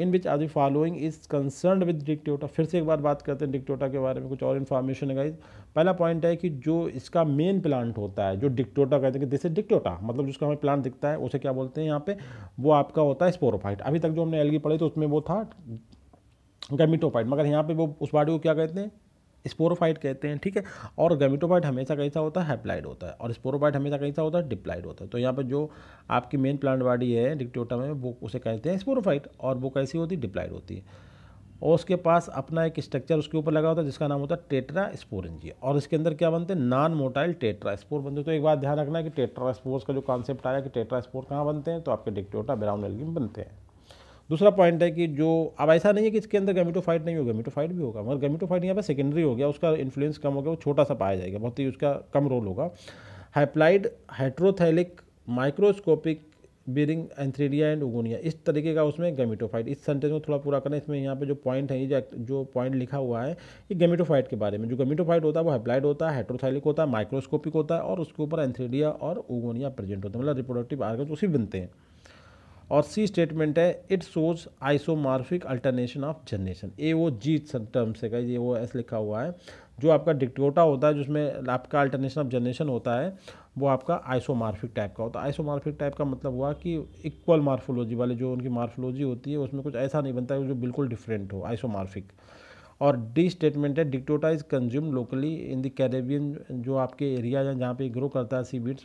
in which are the following is concern with Dictyota फिर से एक बार बात करते हैं डिक्टोटा के बारे में कुछ और इन्फॉर्मेशन है गाइज पहला पॉइंट है कि जो इसका मेन प्लांट होता है जो डिक्टोटा कहते हैं कि दिस इज डिक्टोटा मतलब जिसका हमें प्लांट दिखता है उसे क्या बोलते हैं यहाँ पे वो आपका होता है स्पोरोफाइट अभी तक जो हमने एलगी पढ़ी तो उसमें वो था गमीटोफाइट मगर यहाँ पे वो उस बाड़ी को क्या कहते हैं स्पोरोफाइट कहते हैं ठीक है और गमिटोफाइट हमेशा कैसा होता है हैप्लाइड होता है और स्पोरोफाइट हमेशा कैसा होता है डिप्लाइड होता है तो यहाँ पर जो आपकी मेन प्लांट बॉडी है डिक्टोटा में वो उसे कहते हैं स्पोरोफाइट और वो कैसी होती है डिप्लाइड होती है और उसके पास अपना एक स्ट्रक्चर उसके ऊपर लगा होता है जिसका नाम होता है टेट्रा स्पोरेंजिया और इसके अंदर क्या बनते हैं नॉन मोटाइल टेट्रा स्पोर बनते हैं तो एक बात ध्यान रखना है कि टेट्रा स्पोर्स का जो कॉन्सेप्ट आया कि टेट्रा स्पोर कहाँ बनते हैं तो आपके डिक्टोटा ब्राउन एल्गी में बनते हैं दूसरा पॉइंट है कि जो अब ऐसा नहीं है कि इसके अंदर गेमिटोफाइट नहीं होगा गेमिटोफाइट भी होगा मगर गेमिटोफाइट यहाँ पर सेकेंडरी हो गया उसका इन्फ्लुएंस कम हो गया वो छोटा सा पाया जाएगा बहुत ही उसका कम रोल होगा haploid hydrothallic microscopic bearing antheridia and oogonia इस तरीके का उसमें गेमिटोफाइट इस सेंटेंस को थोड़ा पूरा करें इसमें यहाँ पे जो पॉइंट है ये जो पॉइंट लिखा हुआ है ये गेमिटोफाइट के बारे में जो गेमिटोफाइट होता है वो हाइप्लाइड होता है हाइड्रोथैलिक होता है माइक्रोस्कोपिक होता है और उसके ऊपर एंथ्रीडिया और उगोनिया प्रेजेंट होता है मतलब रिप्रोडक्टिव आर्गन उसी बनते हैं और सी स्टेटमेंट है it shows isomorphic alternation of generation ए वो जी टर्म से कही वो एस लिखा हुआ है जो आपका डिक्टोटा होता है जिसमें आपका अल्टरनेशन ऑफ जनरेशन होता है वो आपका आइसोमार्फिक टाइप का होता है आइसोमार्फिक टाइप का मतलब हुआ कि इक्वल मार्फोलॉजी वाले जो उनकी मार्फोलॉजी होती है उसमें कुछ ऐसा नहीं बनता है जो बिल्कुल डिफरेंट हो आइसोमार्फिक और डी स्टेटमेंट है Dictyota is consume locally in the Caribbean जो आपके एरिया हैं जहाँ पे ग्रो करता है seaweeds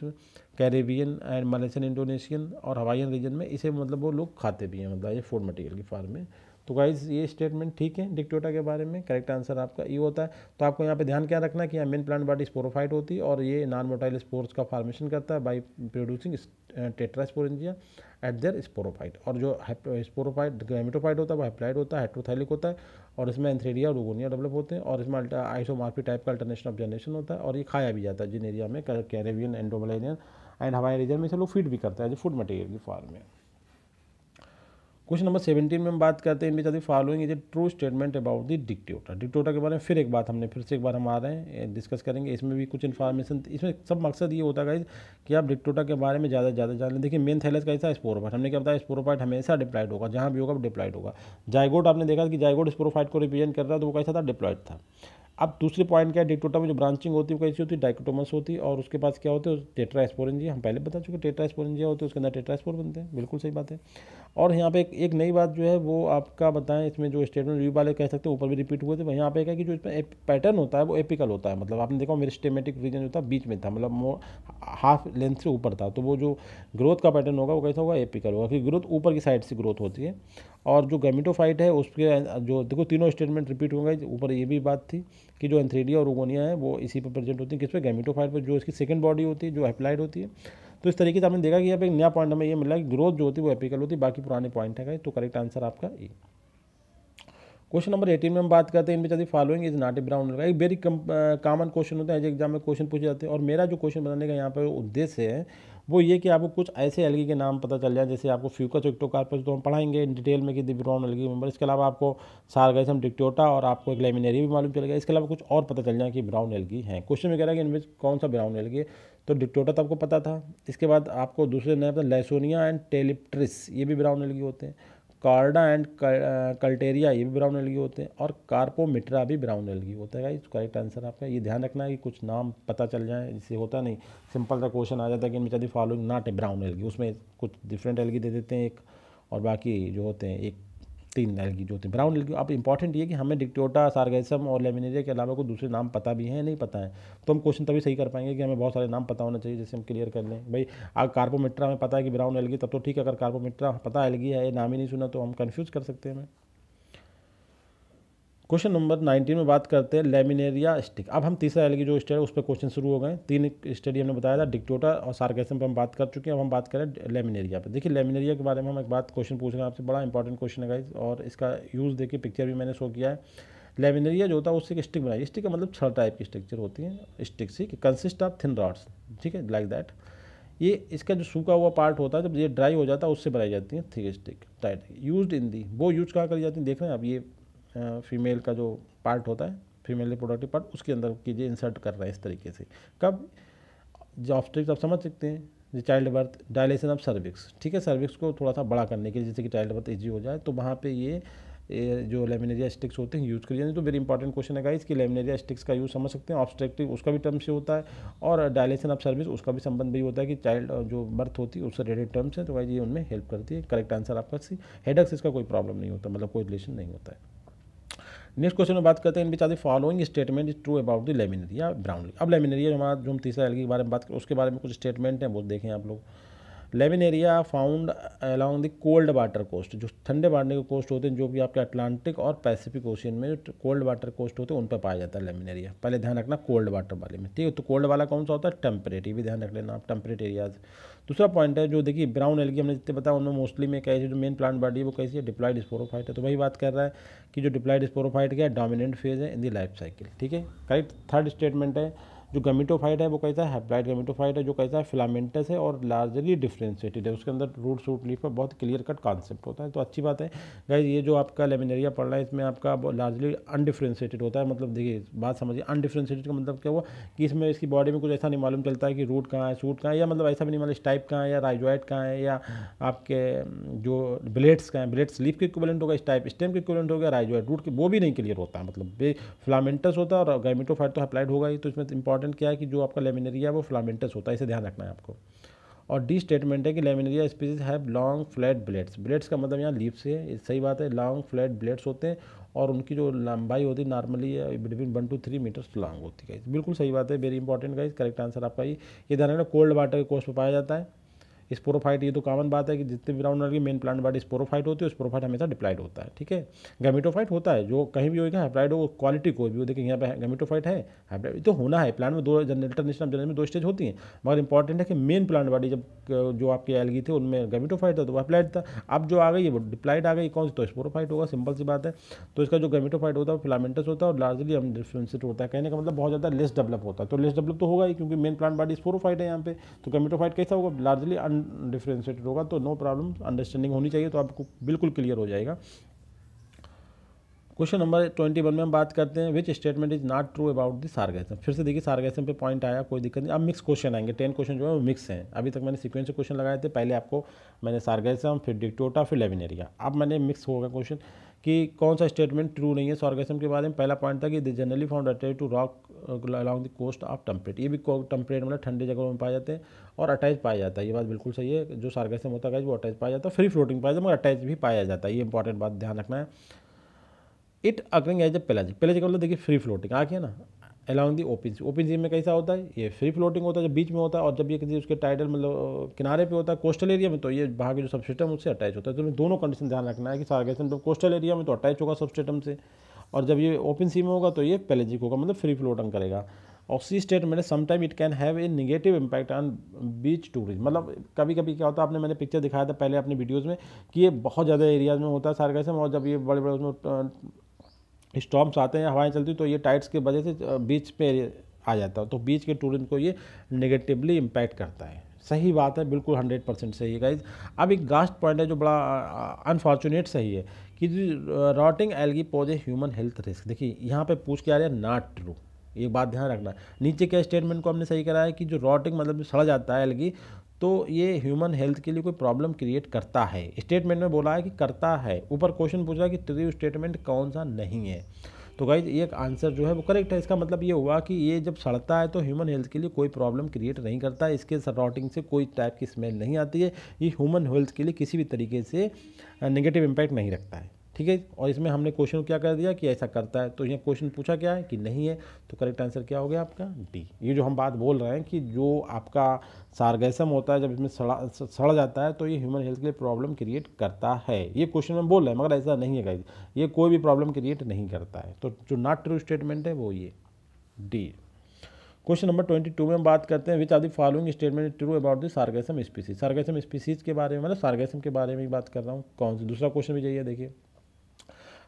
Caribbean and Malaysian Indonesian और हवाईन रीजन में इसे मतलब वो लोग खाते भी हैं मतलब ये फूड मटेरियल की फार्म में तो गाइज ये स्टेटमेंट ठीक है डिक्टोटा के बारे में करेक्ट आंसर आपका ये होता है तो आपको यहाँ पे ध्यान क्या रखना कि यहाँ मेन प्लांट बॉडी स्पोरोफाइट होती है और ये नॉन मोटाइल स्पोर्स का फार्मेशन करता है by producing tetrasporangia at their sporophyte और जो स्पोरोफाइट गैमेटोफाइट eh, होता है वो हेप्लाइड होता है हाइट्रोथैलिक होता है और इसमें एंथ्रेडिया और उगोनिया डेवलप होते हैं और इसमें आइसोमार्फी टाइप का अल्टरनेशन ऑफ जनरेशन होता है और ये खाया भी जाता है जिन एरिया में कैरेबियन एंडोमलाइनियन एंड हमारे रीजन में से लोग फीड भी करते हैं एज ए फूड मटेरियल की फॉर्म में क्वेश्चन नंबर सेवेंटीन में हम बात करते हैं बेचा the following is a true statement about the Dictyota Dictyota के बारे में फिर एक बात हमने फिर से एक बार हम आ रहे हैं डिस्कस करेंगे इसमें भी कुछ इन्फॉर्मेशन इसमें सब मकसद ये होता है कि आप डिक्टोटा के बारे में ज़्यादा ज़्यादा जान लें देखिए मेन थैलस कैसा स्पोरोफाइट हमने क्या बताया स्पोरोफाइट हमेशा डिप्लाइड होगा जहाँ भी होगा डिप्लाइड होगा जायगोट आपने देखा कि जायगोट स्पोरोफाइट को रिप्रेजेंट कर रहा है तो वो कैसा था डिप्लॉयड था अब दूसरे पॉइंट क्या है डिक्टोटा में जो ब्रांचिंग होती है वो कैसी होती है डाइकोटोमस होती है और उसके पास क्या होते हैं टेट्रास्पोरेंजिया हम पहले बता चुके टेट्रास्पोरेंजिया होते हैं उसके अंदर टेट्रास्पोर बनते हैं बिल्कुल सही बात है और यहाँ पे एक, एक नई बात जो है वो आपका बताएं इसमें जो स्टेटमेंट रिव्यू वाले कह सकते हैं ऊपर भी रिपीट हुए थे वहीं यहाँ पे क्या कि जो इसमें पैटर्न होता है वो एपिकल होता है मतलब आपने देखा मेरे स्टेमेटिक रीजन जो था बीच में था मतलब हाफ लेंथ से ऊपर था तो वो जो ग्रोथ का पैटर्न होगा वो कैसा होगा एपिकल होगा क्योंकि ग्रोथ ऊपर की साइड से ग्रोथ होती है और जो गैमिटोफाइट है उसके जो देखो तीनों स्टेटमेंट रिपीट होंगे ऊपर ये भी बात थी कि जो एंथ्रेडिया और रोगोनिया है वो इसी पर प्रेजेंट होती है किस पर गैमिटोफाइड पर जो इसकी सेकंड बॉडी होती है जो हेप्लाइड होती है तो इस तरीके से आपने देखा कि यहाँ पे एक नया पॉइंट हमें ये मिला कि ग्रोथ जो होती है वो एपिकल होती है बाकी पुराने पॉइंट है तो करेक्ट आंसर आपका ए क्वेश्चन नंबर एटीन में हम बात करते हैं इनमें चलती following is not a brown एक वेरी कॉमन क्वेश्चन होता है एग्जाम में क्वेश्चन पूछे जाते हैं और मेरा जो क्वेश्चन बनाने का यहाँ पर उद्देश्य है वो ये कि आपको कुछ ऐसे एलगी के नाम पता चल जाए जैसे आपको फ्यूकस इक्टोकार्पस तो हम पढ़ाएंगे इन डिटेल में कि दिब्रॉन एलगी मेम्बर इसके अलावा आपको सारगैसम डिक्टोटा और आपको एक लेमिनेरी भी मालूम चलेगा इसके अलावा कुछ और पता चल जाए कि ब्राउन एलगी हैं क्वेश्चन में कह रहा है कि इनमें कौन सा ब्राउन एलगी है तो डिक्टोटा तो आपको पता था इसके बाद आपको दूसरे नए पता लेसोनिया एंड टेलिप्ट्रिस ये भी ब्राउन एलगी होते हैं कार्डा एंड कल्टेरिया ये भी ब्राउन एलगी होते हैं और कार्पोमिट्रा भी ब्राउन एलगी होता है इस करेक्ट आंसर आपका ये ध्यान रखना है कि कुछ नाम पता चल जाए जिससे होता नहीं सिंपल सा क्वेश्चन आ जाता है कि इनमें चाहिए following not a brown algae उसमें कुछ डिफरेंट एलगी दे देते हैं एक और बाकी जो होते हैं एक तीन एलगी जो थी ब्राउन एलगी अब इंपॉर्टेंट ये कि हमें डिक्टोटा सार्गेसम और लेमिनेरिया के अलावा कोई दूसरे नाम पता भी हैं नहीं पता है तो हम क्वेश्चन तभी सही कर पाएंगे कि हमें बहुत सारे नाम पता होना चाहिए जैसे हम क्लियर कर लें भाई अगर कार्पोमिट्रा हमें पता है कि ब्राउन एलगी तब तो ठीक है अगर कार्पोमिट्रा पता एलगी है ये नाम ही नहीं सुना तो हम कन्फ्यूज़ कर सकते हैं हमें क्वेश्चन नंबर 19 में बात करते हैं लेमिनेरिया स्टिक अब हम तीसरा एल की जो स्टेड है उस पर क्वेश्चन शुरू हो गए तीन स्टडी हमने बताया था डिक्टोटा और सार्गेसम पर हम बात कर चुके हैं अब हम बात करें लेमिनेरिया पर देखिए लेमिनेरिया के बारे में हम एक बात क्वेश्चन पूछ रहे हैं आपसे बड़ा इंपॉर्टेंट क्वेश्चन है गाइज और इसका यूज़ देखिए पिक्चर भी मैंने शो किया है लेमिनेरिया जो होता है उससे एक स्टिक बनाई स्टिक का मतलब छह टाइप की स्ट्रक्चर होती है स्टिक सी कि कंसिस्ट ऑफ थिन रॉड्स ठीक है लाइक दैट ये इसका जो सूखा हुआ पार्ट होता है जब ये ड्राई हो जाता है उससे बनाई जाती है thick stick tight use in the वो यूज कहाँ करी जाती है देख रहे हैं आप ये फीमेल का जो पार्ट होता है फीमेल रिप्रोडक्टिव पार्ट उसके अंदर कीजिए इंसर्ट कर रहा है इस तरीके से कब जॉबस्टिक्स आप समझ सकते हैं जो childbirth dilation of cervix ठीक है सर्विक्स को थोड़ा सा बड़ा करने के लिए जैसे कि चाइल्ड बर्थ ईजी हो जाए तो वहाँ पर ये जो लेमिनेरिया स्टिक्स होते हैं यूज़ करिए तो वेरी इंपॉर्टेंट क्वेश्चन है इसकी लेमिनेरिया स्टिक्स का यूज़ समझ सकते हैं ऑब्स्ट्रेक्टिव उसका भी टर्म से होता है और डायलेशन ऑफ सर्विस उसका भी संबंध भी होता है कि चाइल्ड जो बर्थ होती है उससे रिलेटेड टर्म्स हैं तो भाई ये उनमें हेल्प करती है करेक्ट आंसर आपका सी हेडक्स इसका कोई प्रॉब्लम नहीं होता मतलब कोई रिलेशन नहीं होता है नेक्स्ट क्वेश्चन में बात करते हैं इन आदि following statement is true about the Laminaria brown अब लेमिनरिया जो हमारा जो हम तीसरा एलगी के बारे में बात करें उसके बारे में कुछ स्टेटमेंट हैं वो देखें आप लोग लेवन area found along the cold water coast जो ठंडे वाटर के कोस्ट होते हैं जो भी आपके अटलांटिक और पैसिफिक ओशियन में कोल्ड वाटर कोस्ट होते हैं उन पर पाया जाता है लेमन एरिया पहले ध्यान रखना कोल्ड वाटर वाले में ठीक है तो कोल्ड वाला कौन सा होता है टेम्परेट भी ध्यान रख लेना आप टेम्परेट एरियाज दूसरा पॉइंट है जो देखिए ब्राउन एलगी हमने जितने बताया उनमें मोस्टली में कैसी जो मेन प्लांट बॉडी है वो कैसी है डिप्लाइड स्पोरोफाइट है तो वही बात कर रहा है कि जो डिप्लाइड स्पोरोफाइट क्या है डोमिनेंट फेज है इन दी लाइफ साइकिल ठीक है करेक्ट थर्ड स्टेटमेंट है जो गमिटोफाइट है वो कैसा है हेप्लाइड गमीटोफाइट है जो कैसा है फिलामेंटस है और लार्जली डिफ्रेंशिएटेड है उसके अंदर रूट सूट लीफ का बहुत क्लियर कट कॉन्सेप्ट होता है तो अच्छी बात है गाइज ये जो आपका लेमिनेरिया पड़ रहा है इसमें आपका लार्जली अनडिफ्रेंशिएटेड होता है मतलब देखिए बात समझिए अनडिफ्रेंशिएटेड का मतलब क्या हुआ कि इसमें इसकी बॉडी में कुछ ऐसा नहीं मालूम चलता है कि रूट कहाँ है सूट कहाँ है या मतलब ऐसा भी नहीं मतलब स्टाइप कहाँ है या राइजॉइड कहाँ है या आपके जो ब्लेड्स कहाँ हैं ब्लेड्स लीफ के इक्वलेंट होगा स्टाइप स्टेम के इक्वलेंट होगा राइजॉइड रूट के वो भी नहीं क्लियर होता है मतलब फ्लामेंटस होता है और गैमेटोफाइट तो अप्लाइड होगा ही तो इसमें इंपॉर्टेंट इंपॉर्टेंट क्या है कि जो आपका लेमिनेरिया है वो फ्लामेंटस होता है इसे ध्यान रखना है आपको और डी स्टेटमेंट है कि Laminaria species have long flat blades blades का मतलब यहाँ लीव्स है सही बात है लॉन्ग फ्लैट ब्लेड्स होते हैं और उनकी जो लंबाई होती है normally between one two three meters long होती है बिल्कुल सही बात है very important guys correct answer आपका ये ये ध्यान रखना कोल्ड वाटर के कोर्स पर पाया जाता है स्पोरोफाइट ये तो कॉमन बात है कि जितने भी राउंड की मेन प्लांट बॉडी स्पोरोफाइट होती है स्पोरोफाइट हमेशा डिप्लाइड होता है ठीक है गैमेटोफाइट होता है जो कहीं भी होगा हाइब्राइड हो क्वालिटी कोई भी हो देखिए यहाँ पे गैमेटोफाइट है हाइब्राइड तो होना है प्लांट में दो जनरेटर नेशनल जनरेट में दो स्टेज होती हैं मगर इंपॉर्टेंट है कि मेन प्लांट बॉडी जब जो आपकी एलगी थे उनमें गैमेटोफाइट था तो हाइप्लाइड था अब जो आ गई वो डिप्लाइड आ गई कौन सी तो स्पोरोफाइट होगा सिंपल सी बात है तो इसका जो गैमेटोफाइट होता है फिलामेंटस होता है और लार्जली डिफ्रेंसिट होता है कहने का मतलब बहुत ज़्यादा लेस डेवलप होता है तो लेस डेवलप तो होगा ही क्योंकि मेन प्लांट बॉडी स्पोरोफाइट है यहाँ पे तो गैमेटोफाइट कैसा होगा लार्जली अनडिफ्रेंशिएटेड होगा तो नो प्रॉब्लम अंडरस्टैंडिंग होनी चाहिए तो आपको बिल्कुल क्लियर हो जाएगा क्वेश्चन नंबर ट्वेंटी वन में हम बात करते हैं which statement is not true about the Sargassum फिर से देखिए सार्गेसम पे पॉइंट आया कोई दिक्कत नहीं अब मिक्स क्वेश्चन आएंगे टेन क्वेश्चन जो है वो मिक्स हैं अभी तक मैंने सिक्वेंस क्वेश्चन लगाए थे पहले आपको मैंने सार्गेसम फिर डिक्टोटा फिर लेबिनेरिया अब मैंने मिक्स होगा क्वेश्चन कि कौन सा स्टेटमेंट ट्रू नहीं है स्वार्गेसम के बारे में पहला पॉइंट था कि they generally found attach to rock along the coast of temperate ये भी टम्परेट मतलब ठंडी जगहों में पाए जाते हैं और अटैच पाया जाता है ये बात बिल्कुल सही है जो सार्गेसम होता है वो अटैच पाया जाता है फ्री फ्लोटिंग पाया जाता है मगर अटैच भी पाया जाता है ये इंपॉर्टेंट बात ध्यान रखना है it occurring as a pelagic pelagic मतलब देखिए फ्री फ्लोटिंग आ गया ना along the open sea open sea में कैसा होता है ये फ्री फ्लोटिंग होता है जब बीच में होता है और जब ये किसी उसके टाइडल मतलब किनारे पे होता है कोस्टल एरिया में तो ये के जो सबस्टेटम उससे अटैच होता है तो हमें दोनों कंडीशन ध्यान रखना है कि सार्गेशन तो कोस्टल एरिया में तो अटैच होगा सबस्टेटम से और जब ये ओपन सी में होगा तो ये पेलेजिक होगा मतलब फ्री फ्लोटिंग करेगा और सी स्टेट में sometime it can have a negative impact on beach tourism मतलब कभी कभी क्या होता है आपने मैंने पिक्चर दिखाया था पहले अपने वीडियोज़ में कि ये बहुत ज़्यादा एरियाज़ में होता है सार्गेसम और जब ये बड़े बड़े उसमें स्टॉम्स आते हैं हवाएं चलती तो ये टाइट्स की वजह से बीच पे आ जाता है तो बीच के टूरिज्म को ये नेगेटिवली इम्पैक्ट करता है सही बात है बिल्कुल हंड्रेड परसेंट सही है गाइज अब एक लास्ट पॉइंट है जो बड़ा अनफॉर्चुनेट सही है कि rotting algae pose a human health risk देखिए यहाँ पे पूछ के आ रहा है नॉट ट्रू ये बात ध्यान रखना नीचे के स्टेटमेंट को हमने सही करा है कि जो रॉटिंग मतलब जो सड़ जाता है एलगी तो ये ह्यूमन हेल्थ के लिए कोई प्रॉब्लम क्रिएट करता है स्टेटमेंट में बोला है कि करता है ऊपर क्वेश्चन पूछा कि ट्रू स्टेटमेंट कौन सा नहीं है तो गाइज एक आंसर जो है वो करेक्ट है इसका मतलब ये हुआ कि ये जब सड़ता है तो ह्यूमन हेल्थ के लिए कोई प्रॉब्लम क्रिएट नहीं करता है इसके सराउंडिंग से कोई टाइप की स्मेल नहीं आती है ये ह्यूमन हेल्थ के लिए किसी भी तरीके से नेगेटिव इम्पैक्ट नहीं रखता है ठीक है और इसमें हमने क्वेश्चन क्या कर दिया कि ऐसा करता है तो ये क्वेश्चन पूछा क्या है कि नहीं है तो करेक्ट आंसर क्या हो गया आपका डी ये जो हम बात बोल रहे हैं कि जो आपका सार्गेसम होता है जब इसमें सड़ा सड़ जाता है तो ये ह्यूमन हेल्थ के लिए प्रॉब्लम क्रिएट करता है ये क्वेश्चन हम बोल रहे हैं मगर ऐसा नहीं है गाइज ये कोई भी प्रॉब्लम क्रिएट नहीं करता है तो जो नॉट ट्रू स्टेटमेंट है वो ये D question number twenty two में हम बात करते हैं which are the following statement true about the Sargassum species Sargassum species के बारे में मतलब सार्गेसम के बारे में बात कर रहा हूँ कौन सी दूसरा क्वेश्चन भी जाइए देखिए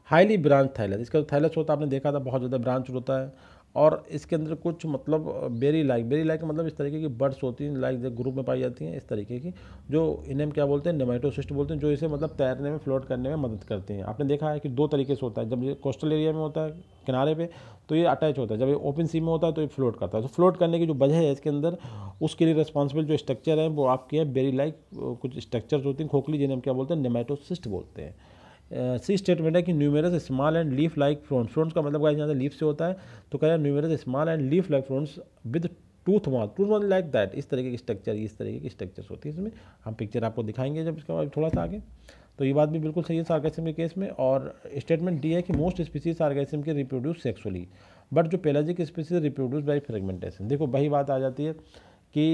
हाईली ब्रांच थाइलस इसका जो थाइलस होता है आपने देखा था बहुत ज़्यादा ब्रांच होता है और इसके अंदर कुछ मतलब बेरी लाइक बेरी लाइक मतलब इस तरीके की बर्ड्स होती हैं लाइक ग्रुप में पाई जाती हैं इस तरीके की जो इन्हें हम क्या बोलते हैं नेमाइटोसिस्ट बोलते हैं जो इसे मतलब तैरने में फ्लोट करने में मदद करते हैं आपने देखा है कि दो तरीके से होता है जब ये कोस्टल एरिया में होता है किनारे पे तो ये अटैच होता है जब ये ओपन सी में होता है तो ये फ्लोट करता है तो फ्लोट करने की जो वजह है इसके अंदर उसके लिए रिस्पॉन्सिबल जो स्ट्रक्चर है वो आपके हैं बेरी लाइक कुछ स्ट्रक्चर्स होती हैं खोखली जिन्हें हम क्या बोलते हैं नेमाइटोसिस्ट बोलते हैं सी स्टेटमेंट है कि numerous small and leaf like fronds fronds का मतलब क्या लीफ से होता है तो कह रहे हैं numerous small and leaf like fronds with tooth mall tooth mall like that इस तरीके की स्ट्रक्चर इस तरीके की स्ट्रक्चर्स होती है इसमें हम पिक्चर आपको दिखाएंगे जब इसका थोड़ा सा आगे तो ये बात भी बिल्कुल सही है सार्गेसम के केस में और स्टेटमेंट डी है कि मोस्ट स्पीसीज सार्गेसम के रिप्रोड्यूस सेक्सुअली बट जो pelagic species reproduce by fragmentation देखो वही बात आ जाती है कि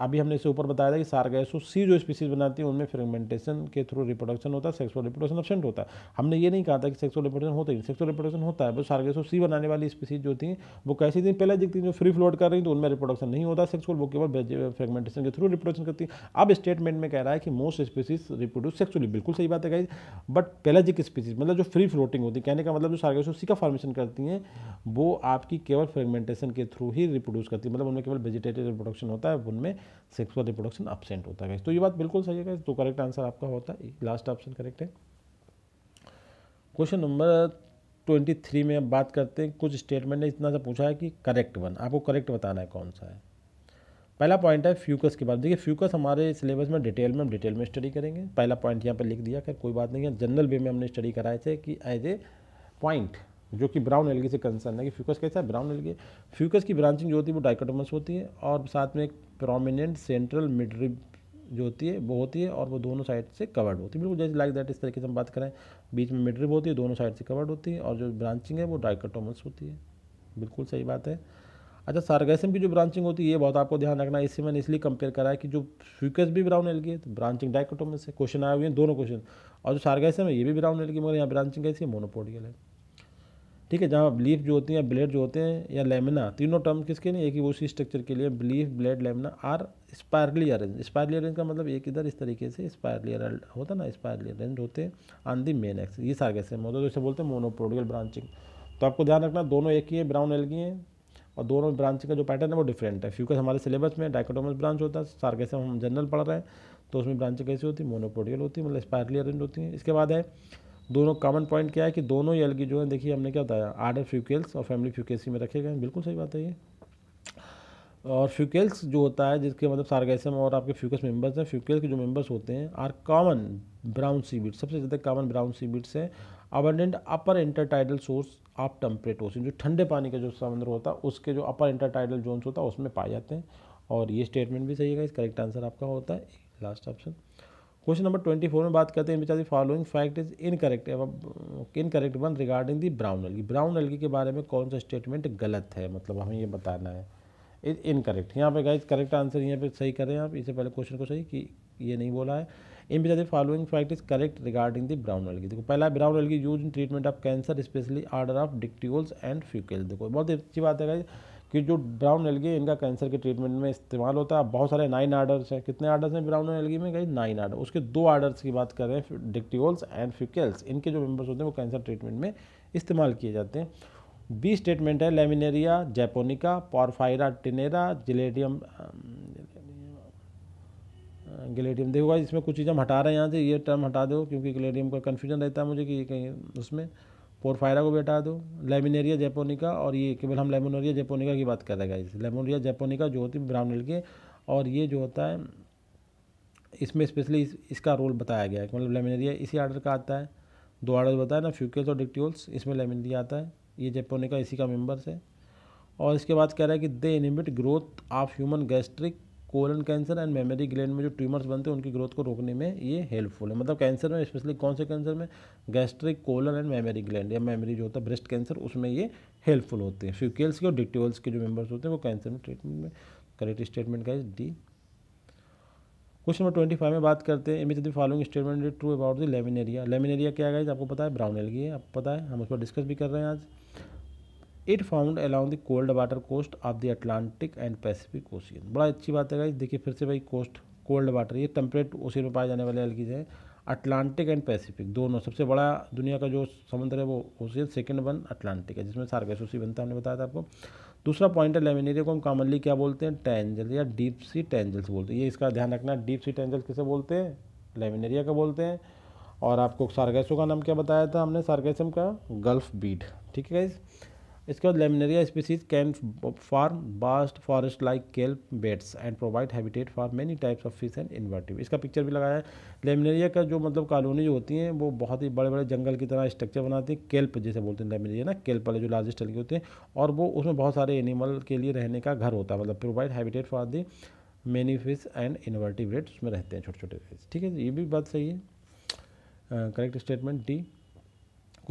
अभी हमने इसे ऊपर बताया था कि सारगैसो सी जो स्पीसीज बनाती है उनमें फ्रेगमेंटेशन के थ्रू रिप्रोडक्शन होता है सेक्सुअल रिप्रोडक्शन एबसेंट होता है हमने ये नहीं कहा था कि सेक्सुअल रिप्रोडक्शन होता ही सेक्सुअल रिप्रोडक्शन होता है वो सारगैसो सी बनाने वाली स्पीसीज जो थी वो कैसी थी पहले दिखती जो फ्री फ्लोट कर रही तो उनमें रिप्रोडक्शन नहीं होता सेक्सुअल वो केवल फ्रेगमेंटेशन के थ्रू रिप्रोडक्शन करती है अब स्टेटमेंट में कह रहा है कि मोस्ट स्पीसीज रिप्रोड्यूस सेक्सुअली बिल्कुल सही बात है कहीं बट पेलाजिक स्पीसीज मतलब जो फ्री फ्लोटिंग होती है कहने का मतलब जो सार्गेसो सी का फॉर्मेशन करती हैं वो आपकी केवल फ्रेगमेंटेशन के थ्रू ही रिप्रोड्यूस करती है मतलब उनमें केवल वेजिटेटिव रिप्रोडक्शन होता है उनमें सेक्सुअल रिप्रोडक्शन अपसेंट होता है तो ये बात बिल्कुल सही है तो करेक्ट आंसर आपका होता है लास्ट ऑप्शन करेक्ट है क्वेश्चन नंबर ट्वेंटी थ्री में बात करते हैं कुछ स्टेटमेंट ने इतना सा पूछा है कि करेक्ट वन आपको करेक्ट बताना है कौन सा है पहला पॉइंट है फ्यूकस के बाद देखिए फ्यूकस हमारे सिलेबस में डिटेल में हम डिटेल में स्टडी करेंगे पहला पॉइंट यहाँ पर लिख दिया कर कोई बात नहीं है जनरल वे में हमने स्टडी कराए थे कि एज ए पॉइंट जो कि ब्राउन एलगी से कंसर्न है कि फ्यूकस कैसा है ब्राउन एलगी फ्यूकस की ब्रांचिंग जो होती है वो डाइकोटोमस होती है और साथ में एक प्रोमिनेंट सेंट्रल मिडरिब जो होती है वो होती है और वो दोनों साइड से कवर्ड होती है बिल्कुल जैसे लाइक दैट इस तरीके से हम बात करें बीच में मिडरिब होती है दोनों साइड से कवर्ड होती है और जो ब्रांचिंग है वो डाइकोटोमस होती है बिल्कुल सही बात है अच्छा सार्गेसम की जो ब्रांचिंग होती है ये बहुत आपको ध्यान रखना है इससे मैंने इसलिए कंपेयर करा है कि जो फ्यूकस भी ब्राउन एलगी है तो ब्रांचिंग डाइकोटोमस है क्वेश्चन आए हुए हैं दोनों क्वेश्चन और जो सार्गेसम है ये भी ब्राउन एलगी मगर यहाँ ब्रांचिंग कैसी है मोनोपोडियल है ठीक है जहाँ लीफ जो होती है ब्लेड जो होते हैं या लेमिना तीनों टर्म किसके लिए एक ही उसी स्ट्रक्चर के लिए ब्लीफ blade lamina are spirally arrange spirally arrange का मतलब एक इधर इस तरीके से स्पायरली अरेंज होता ना स्पायरली अरेंज होते हैं ऑन दी मेन एक्स ये सारे सेम होता है बोलते हैं मोनोपोडियल ब्रांचिंग तो आपको ध्यान रखना दोनों एक ही है ब्राउन एल की हैं और दोनों ब्रांचिंग का जो पैटर्न है वो डिफरेंट है फ्यूकस हमारे सिलेबस में डाइकोटोमस ब्रांच होता है से हम जनरल पढ़ रहे हैं तो उसमें ब्रांचिंग कैसी होती है मोनोपोडियल होती है मतलब स्पायरली अरेंज होती है इसके बाद है दोनों कॉमन पॉइंट क्या है कि दोनों ही एलगी जो है देखिए हमने क्या बताया आर्डर फ्यूकेल्स और फैमिली फ्यूकेसी में रखे गए हैं बिल्कुल सही बात है ये और फ्यूकेल्स जो होता है जिसके मतलब सारगैसम और आपके फ्यूकस मेंबर्स हैं फ्यूकेल के जो मेंबर्स होते हैं आर कॉमन ब्राउन सीबीट सबसे ज़्यादा कॉमन ब्राउन सीबिट्स हैं abundant upper intertidal source of temperate ocean जो ठंडे पानी का जो समुद्र होता है उसके जो अपर इंटरटाइडल जोन्स होता है उसमें पाए जाते हैं और ये स्टेटमेंट भी सही है इस करेक्ट आंसर आपका होता है last option question number twenty four में बात करते हैं बेचारे following fact is incorrect incorrect one regarding the brown algae brown algae के बारे में कौन सा स्टेटमेंट गलत है मतलब हमें ये बताना है इज इनकरेक्ट यहाँ पे गाइज करेक्ट आंसर यहाँ पे सही करें आप इससे पहले क्वेश्चन को सही कि ये नहीं बोला है in which the following fact is correct regarding the brown algae देखो पहला brown algae use in treatment of cancer specially order of Dictyotales and Fucales देखो बहुत अच्छी बात है गाइज कि जो ब्राउन एलगी इनका कैंसर के ट्रीटमेंट में इस्तेमाल होता है बहुत सारे नाइन आर्डर्स हैं कितने आर्डर्स हैं ब्राउन एलगी में कहीं नाइन आर्डर उसके दो आर्डर्स की बात कर रहे हैं डिक्टियोल्स एंड फ्यूकेल्स इनके जो मेम्बर्स होते हैं वो कैंसर ट्रीटमेंट में इस्तेमाल किए जाते हैं बी स्टेटमेंट है Laminaria japonica Porphyra tenera Gelidium Gelidium देखो इसमें कुछ चीज़ हम हटा रहे हैं यहाँ से ये टर्म हटा दो क्योंकि गलेडियम का कन्फ्यूजन रहता है मुझे कि कहीं उसमें पोरफायरा को भी हटा दो लेमिनेरिया जेपोनिका और ये केवल हम लेमोनेरिया जेपोनिका की बात कर रहे हैं लेमोनेरिया जेपोनिका जो होती है ब्राउन नील के और ये जो होता है इसमें स्पेशली इस, इसका रोल बताया गया है मतलब लेमिनेरिया इसी आर्डर का आता है दो आर्डर बताया ना फ्यूकेल्स और डिक्टोल्स इसमें लेमिनेरिया आता है ये जेपोनिका इसी का मेम्बर्स है और इसके बाद कह रहा है कि they inhibit growth of human gastric colon cancer and memory gland में जो ट्यूमर्स बनते हैं उनकी ग्रोथ को रोकने में ये हेल्पफुल है मतलब कैंसर में स्पेशली कौन से कैंसर में gastric colon and memory gland या मेमोरी जो होता है ब्रेस्ट कैंसर उसमें ये हेल्पफुल होते हैं फ्यूकेल्स के और डिक्टिवल्स के जो मेम्बर्स होते हैं वो कैंसर में ट्रीटमेंट में करेक्ट स्टेटमेंट का D question number twenty five में बात करते हैं इमेज the following statement is true about the Laminaria Laminaria क्या है आपको पता है ब्राउन एलगी है आपको पता है हम उस पर डिस्कस भी कर रहे हैं आज it found along the cold water coast of the Atlantic and Pacific ocean बड़ा अच्छी बात है देखिए फिर से भाई कोस्ट कोल्ड वाटर ये टेम्परेट ओशियन में पाए जाने वाले एल्गीज हैं अटलांटिक एंड पैसिफिक दोनों सबसे बड़ा दुनिया का जो समुद्र है वो ओशियन सेकेंड वन अटलांटिक है जिसमें सार्गेसोसी बनता है हमने बताया था आपको दूसरा पॉइंट है लेमिनेरिया को हम कॉमनली क्या बोलते हैं टेंजल या डीप सी टेंजल्स बोलते हैं ये इसका ध्यान रखना डीप सी टेंजल्स किसे बोलते हैं लेमिनेरिया का बोलते हैं और आपको सार्गेसो का नाम क्या बताया था हमने सार्गेसम का गल्फ बीट ठीक है गाइज़ इसके बाद laminaria species can form vast forest like kelp beds and provide habitat for many types of fish and इन्वर्टिव इसका पिक्चर भी लगाया है लेमिनेरिया का जो मतलब कॉलोनी जो होती हैं वो बहुत ही बड़े बड़े जंगल की तरह स्ट्रक्चर बनाते हैं केल्प जैसे बोलते हैं लेमिनेरिया ना केल्प वाले जो लार्जेस्ट हल्के होते हैं और वो उसमें बहुत सारे एनिमल के लिए रहने का घर होता है मतलब provide habitat for the many fish and इन्वर्टिव उसमें रहते हैं छोटे छोटे फिश ठीक है ये भी बात सही है correct statement D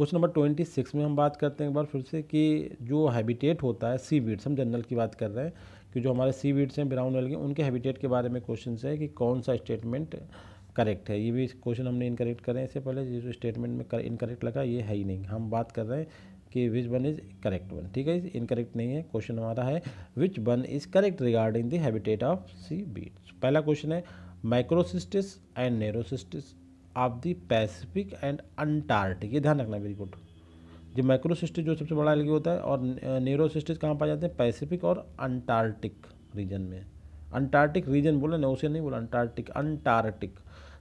question number twenty six में हम बात करते हैं एक बार फिर से कि जो हैबिटेट होता है सी वीड्स हम जनरल की बात कर रहे हैं कि जो हमारे सी वीड्स हैं ब्राउन वेल के उनके हैबिटेट के बारे में क्वेश्चन है कि कौन सा स्टेटमेंट करेक्ट है ये भी क्वेश्चन हमने इनकरेक्ट करें इससे पहले जिस जो स्टेटमेंट में इनकरेक्ट लगा ये है ही नहीं हम बात कर रहे हैं कि which one is correct one ठीक है इनकरेक्ट नहीं है क्वेश्चन हमारा है which one is correct regarding the habitat of sea weeds पहला क्वेश्चन है Microcystis and Nereocystis of the Pacific and Antarctic ये ध्यान रखना वेरी गुड जो माइक्रोसिस्टिस जो सबसे बड़ा अलग होता है और न्यूरोसिस्टिस कहाँ पाए जाते हैं पैसिफिक और अंटार्कटिक रीजन में अंटार्कटिक रीजन बोला ना उसे नहीं बोला अंटार्कटिक अंटार्कटिक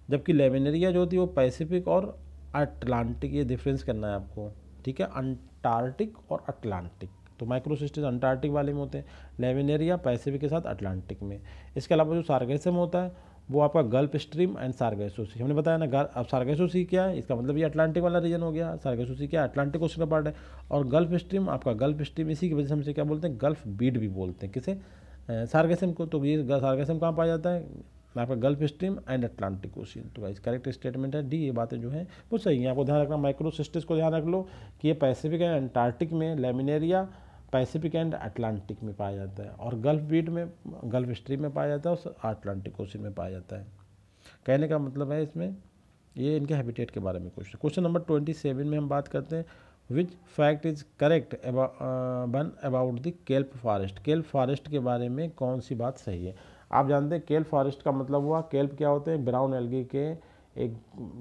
जबकि लेमिनेरिया जो होती है वो पैसिफिक और अटलांटिक ये डिफरेंस करना है आपको ठीक है अंटार्कटिक और अटलांटिक तो माइक्रोसिस्टिस अंटार्कटिक वाले में होते हैं लेमिनेरिया पैसिफिक के साथ अटलांटिक में इसके अलावा जो सार्गेसम होता है वो आपका Gulf Stream and Sargasso sea sea हमने बताया ना अब सार्गेसोसी सी क्या है इसका मतलब ये अटलांटिक वाला रीजन हो गया सार्गेसो सी क्या अटलांटिक ओशन का पार्ट है और गल्फ स्ट्रीम आपका गल्फ स्ट्रीम इसी की वजह से हमसे क्या बोलते हैं गल्फ बीड भी बोलते हैं किसे सार्गेसम को तो ये सार्गेसम कहाँ पाया जाता है आपका Gulf Stream and Atlantic ocean तो इस करेक्ट स्टेटमेंट है डी ये बातें जो है वो सही है आपको ध्यान रखना माइक्रोसिस्टिस को ध्यान रख लो कि ये पैसिफिक है अंटार्कटिक में लेमिनेरिया पैसिफिक एंड अटलांटिक में पाया जाता है और गल्फ बीट में गल्फ स्ट्रीम में पाया जाता है और अटलांटिक ओशन में पाया जाता है कहने का मतलब है इसमें ये इनके हैबिटेट के बारे में question question number twenty seven में हम बात करते हैं which fact is correct one about the kelp forest kelp forest के बारे में कौन सी बात सही है आप जानते हैं केल्प फॉरेस्ट का मतलब हुआ केल्प क्या होते हैं ब्राउन एलगी के एक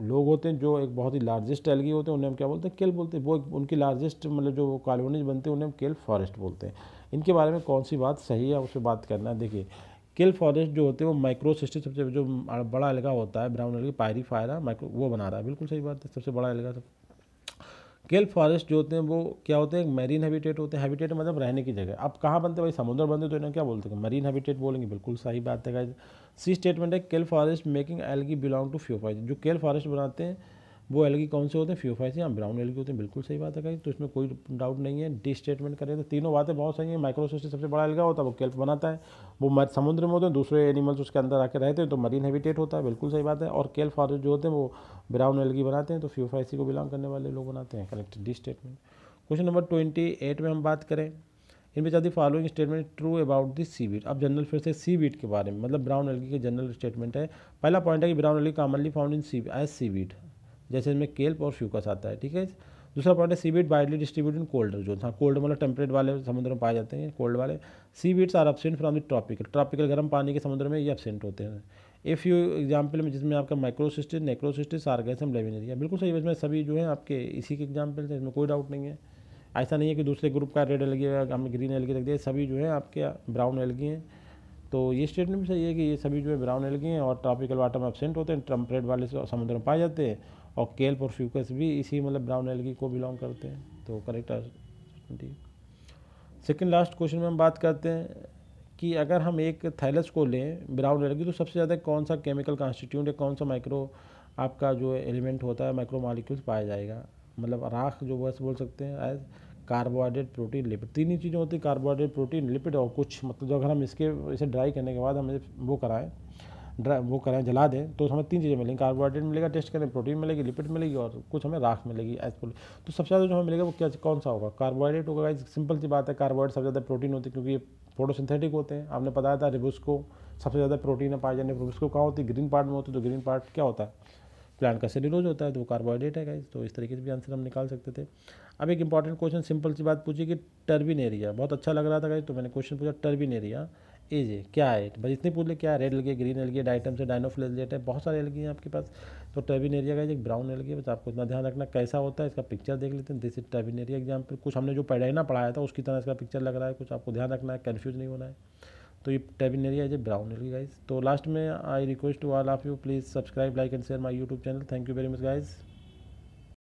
लोग होते हैं जो एक बहुत ही लार्जेस्ट एलगी होते हैं उन्हें हम क्या बोलते हैं केल बोलते हैं वो उनकी लार्जेस्ट मतलब जो कॉलोनीज बनते हैं उन्हें हम केल फॉरेस्ट बोलते हैं इनके बारे में कौन सी बात सही है उस पर बात करना है देखिए केल फॉरेस्ट जो होते हैं वो माइक्रोसिस्ट सबसे जो बड़ा अलगा होता है ब्राउन एलगी पायरी फायरा माइक्रो वो बना रहा है बिल्कुल सही बात है सबसे बड़ा अलगा सब केल फॉरेस्ट जो होते हैं वो क्या होते हैं मैरीन हैबिटेट होते हैं हैबिटेट मतलब रहने की जगह अब कहाँ बनते भाई समुद्र बनते तो इन्हें क्या बोलते हैं मरीन हैबिटेट बोलेंगे बिल्कुल सही बात है सी स्टेटमेंट है kelp forest making algae belong to Phaeophyceae जो केल फॉरेस्ट बनाते हैं वो एलगी कौन से होते हैं फ्यूफाइस या ब्राउन एलगी होते हैं बिल्कुल सही बात है तो इसमें कोई डाउट नहीं है डी स्टेटमेंट करें तो तीनों बातें बहुत सही हैं माइक्रोसिस्टिस सबसे बड़ा एलगा होता है वो केल्प बनाता है वो समुद्र में होते हैं दूसरे एनिमल्स उसके अंदर आके रहते हैं तो मरीन हैबिटेट होता है बिल्कुल सही बात है और केल्प फॉर जो होते हैं वो ब्राउन एलगी बनाते हैं तो फ्यूफाइसी को बिलोंग करने वाले लोग बनाते हैं correct D statement question number twenty eight में हम बात करें इनमें चाहती following statement true about this sea weed अब जनरल फिर से सी बीट के बारे में मतलब ब्राउन एलगी के जनरल स्टेटमेंट है पहला पॉइंट है कि brown algae commonly found in sea as sea weed जैसे इसमें केल्प और फ्यूकस आता है ठीक है दूसरा पॉइंट है सी weed widely distribute in cold zone हाँ कोल्ड मतलब टेम्परेट वाले समुद्र में पाए जाते हैं कोल्ड वाले sea weeds are absent from the tropical tropical गर्म पानी के समुद्र में ये अपसेंट होते हैं इफ़ यू एग्जाम्पल में जिसमें आपका माइक्रोसिस्टिस नेक्रोसिस्टिस आर्गेसम लेबिनेरिया बिल्कुल सही इसमें सभी जो है आपके इसी के एग्जाम्पल थे इसमें कोई डाउट नहीं है ऐसा नहीं है कि दूसरे ग्रुप का रेड एलगी हमने ग्रीन एलगी रख दिया सभी जो है आपके ब्राउन एलगी हैं तो ये स्टेटमेंट भी सही है कि ये सभी जो है ब्राउन एलगी हैं और ट्रॉपिकल वाटर में एबसेंट होते हैं ट्रम्परेट वाले समुद्र में पाए जाते हैं और केल्प और फ्यूकस भी इसी मतलब ब्राउन एल्गी को बिलोंग करते हैं तो करेक्ट ठीक सेकेंड लास्ट क्वेश्चन में हम बात करते हैं कि अगर हम एक थैलस को लें ब्राउन एल्गी तो सबसे ज़्यादा कौन सा केमिकल कॉन्स्टिट्यूंट या कौन सा माइक्रो आपका जो एलिमेंट होता है माइक्रो मालिक्यूल्स पाया जाएगा मतलब राख जो बस बोल सकते हैं एज कार्बोहाइड्रेट प्रोटीन लिपिड तीन ही चीज़ें होती है कार्बोहाइड्रेट प्रोटीन लिपिड और कुछ मतलब जो अगर हम इसके इसे ड्राई करने के बाद हम वो कराएं ड्राई वो कराएं जला दें तो हमें तीन चीज़ें मिलेंगी कार्बोहाइड्रेट मिलेगा टेस्ट करें प्रोटीन मिलेगी लिपिड मिलेगी और कुछ हमें राख मिलेगी एज पर तो सबसे ज़्यादा जो हमें मिलेगा वो क्या कौन सा होगा कार्बोहाइड्रेट होगा सिंपल सी बात है कार्बोहाइड्रेट सबसे ज़्यादा प्रोटीन होती है क्योंकि ये फोटोसिंथेटिक होते हैं आपने बताया था रिबुस्को सबसे ज़्यादा प्रोटीन है पाए जाने रिबुस्को कहाँ होती है ग्रीन पार्ट में होती है तो ग्रीन पार्ट क्या होता है प्लांट का सेल्यूलोज होता है तो वो कार्बोहाइड्रेट है गाइज तो इस तरीके से भी आंसर हम निकाल सकते थे अब एक इंपॉर्टेंट क्वेश्चन सिंपल सी बात पूछी कि टर्बिन एरिया बहुत अच्छा लग रहा था कहीं तो मैंने क्वेश्चन पूछा टर्बिन एरिया इज ए क्या है बस इतनी पूछ ले क्या है red algae green algae diatom से डाइनोफ्लेजेट है बहुत सारे एलगी हैं आपके पास तो टर्बिन एरिया का एक ब्राउन एलगी बस आपको इतना ध्यान रखना कैसा होता है इसका पिक्चर देख लेते हैं this is Turbinaria example कुछ हमने जो पैडाइना पढ़ाया था उसकी तरह इसका पिक्चर लग रहा है कुछ आपको ध्यान रखना है कन्फ्यूज नहीं होना है तो ये Turbinaria is a brown algae guys तो लास्ट में I request to all of you please subscribe like and share my YouTube channel thank you very much guys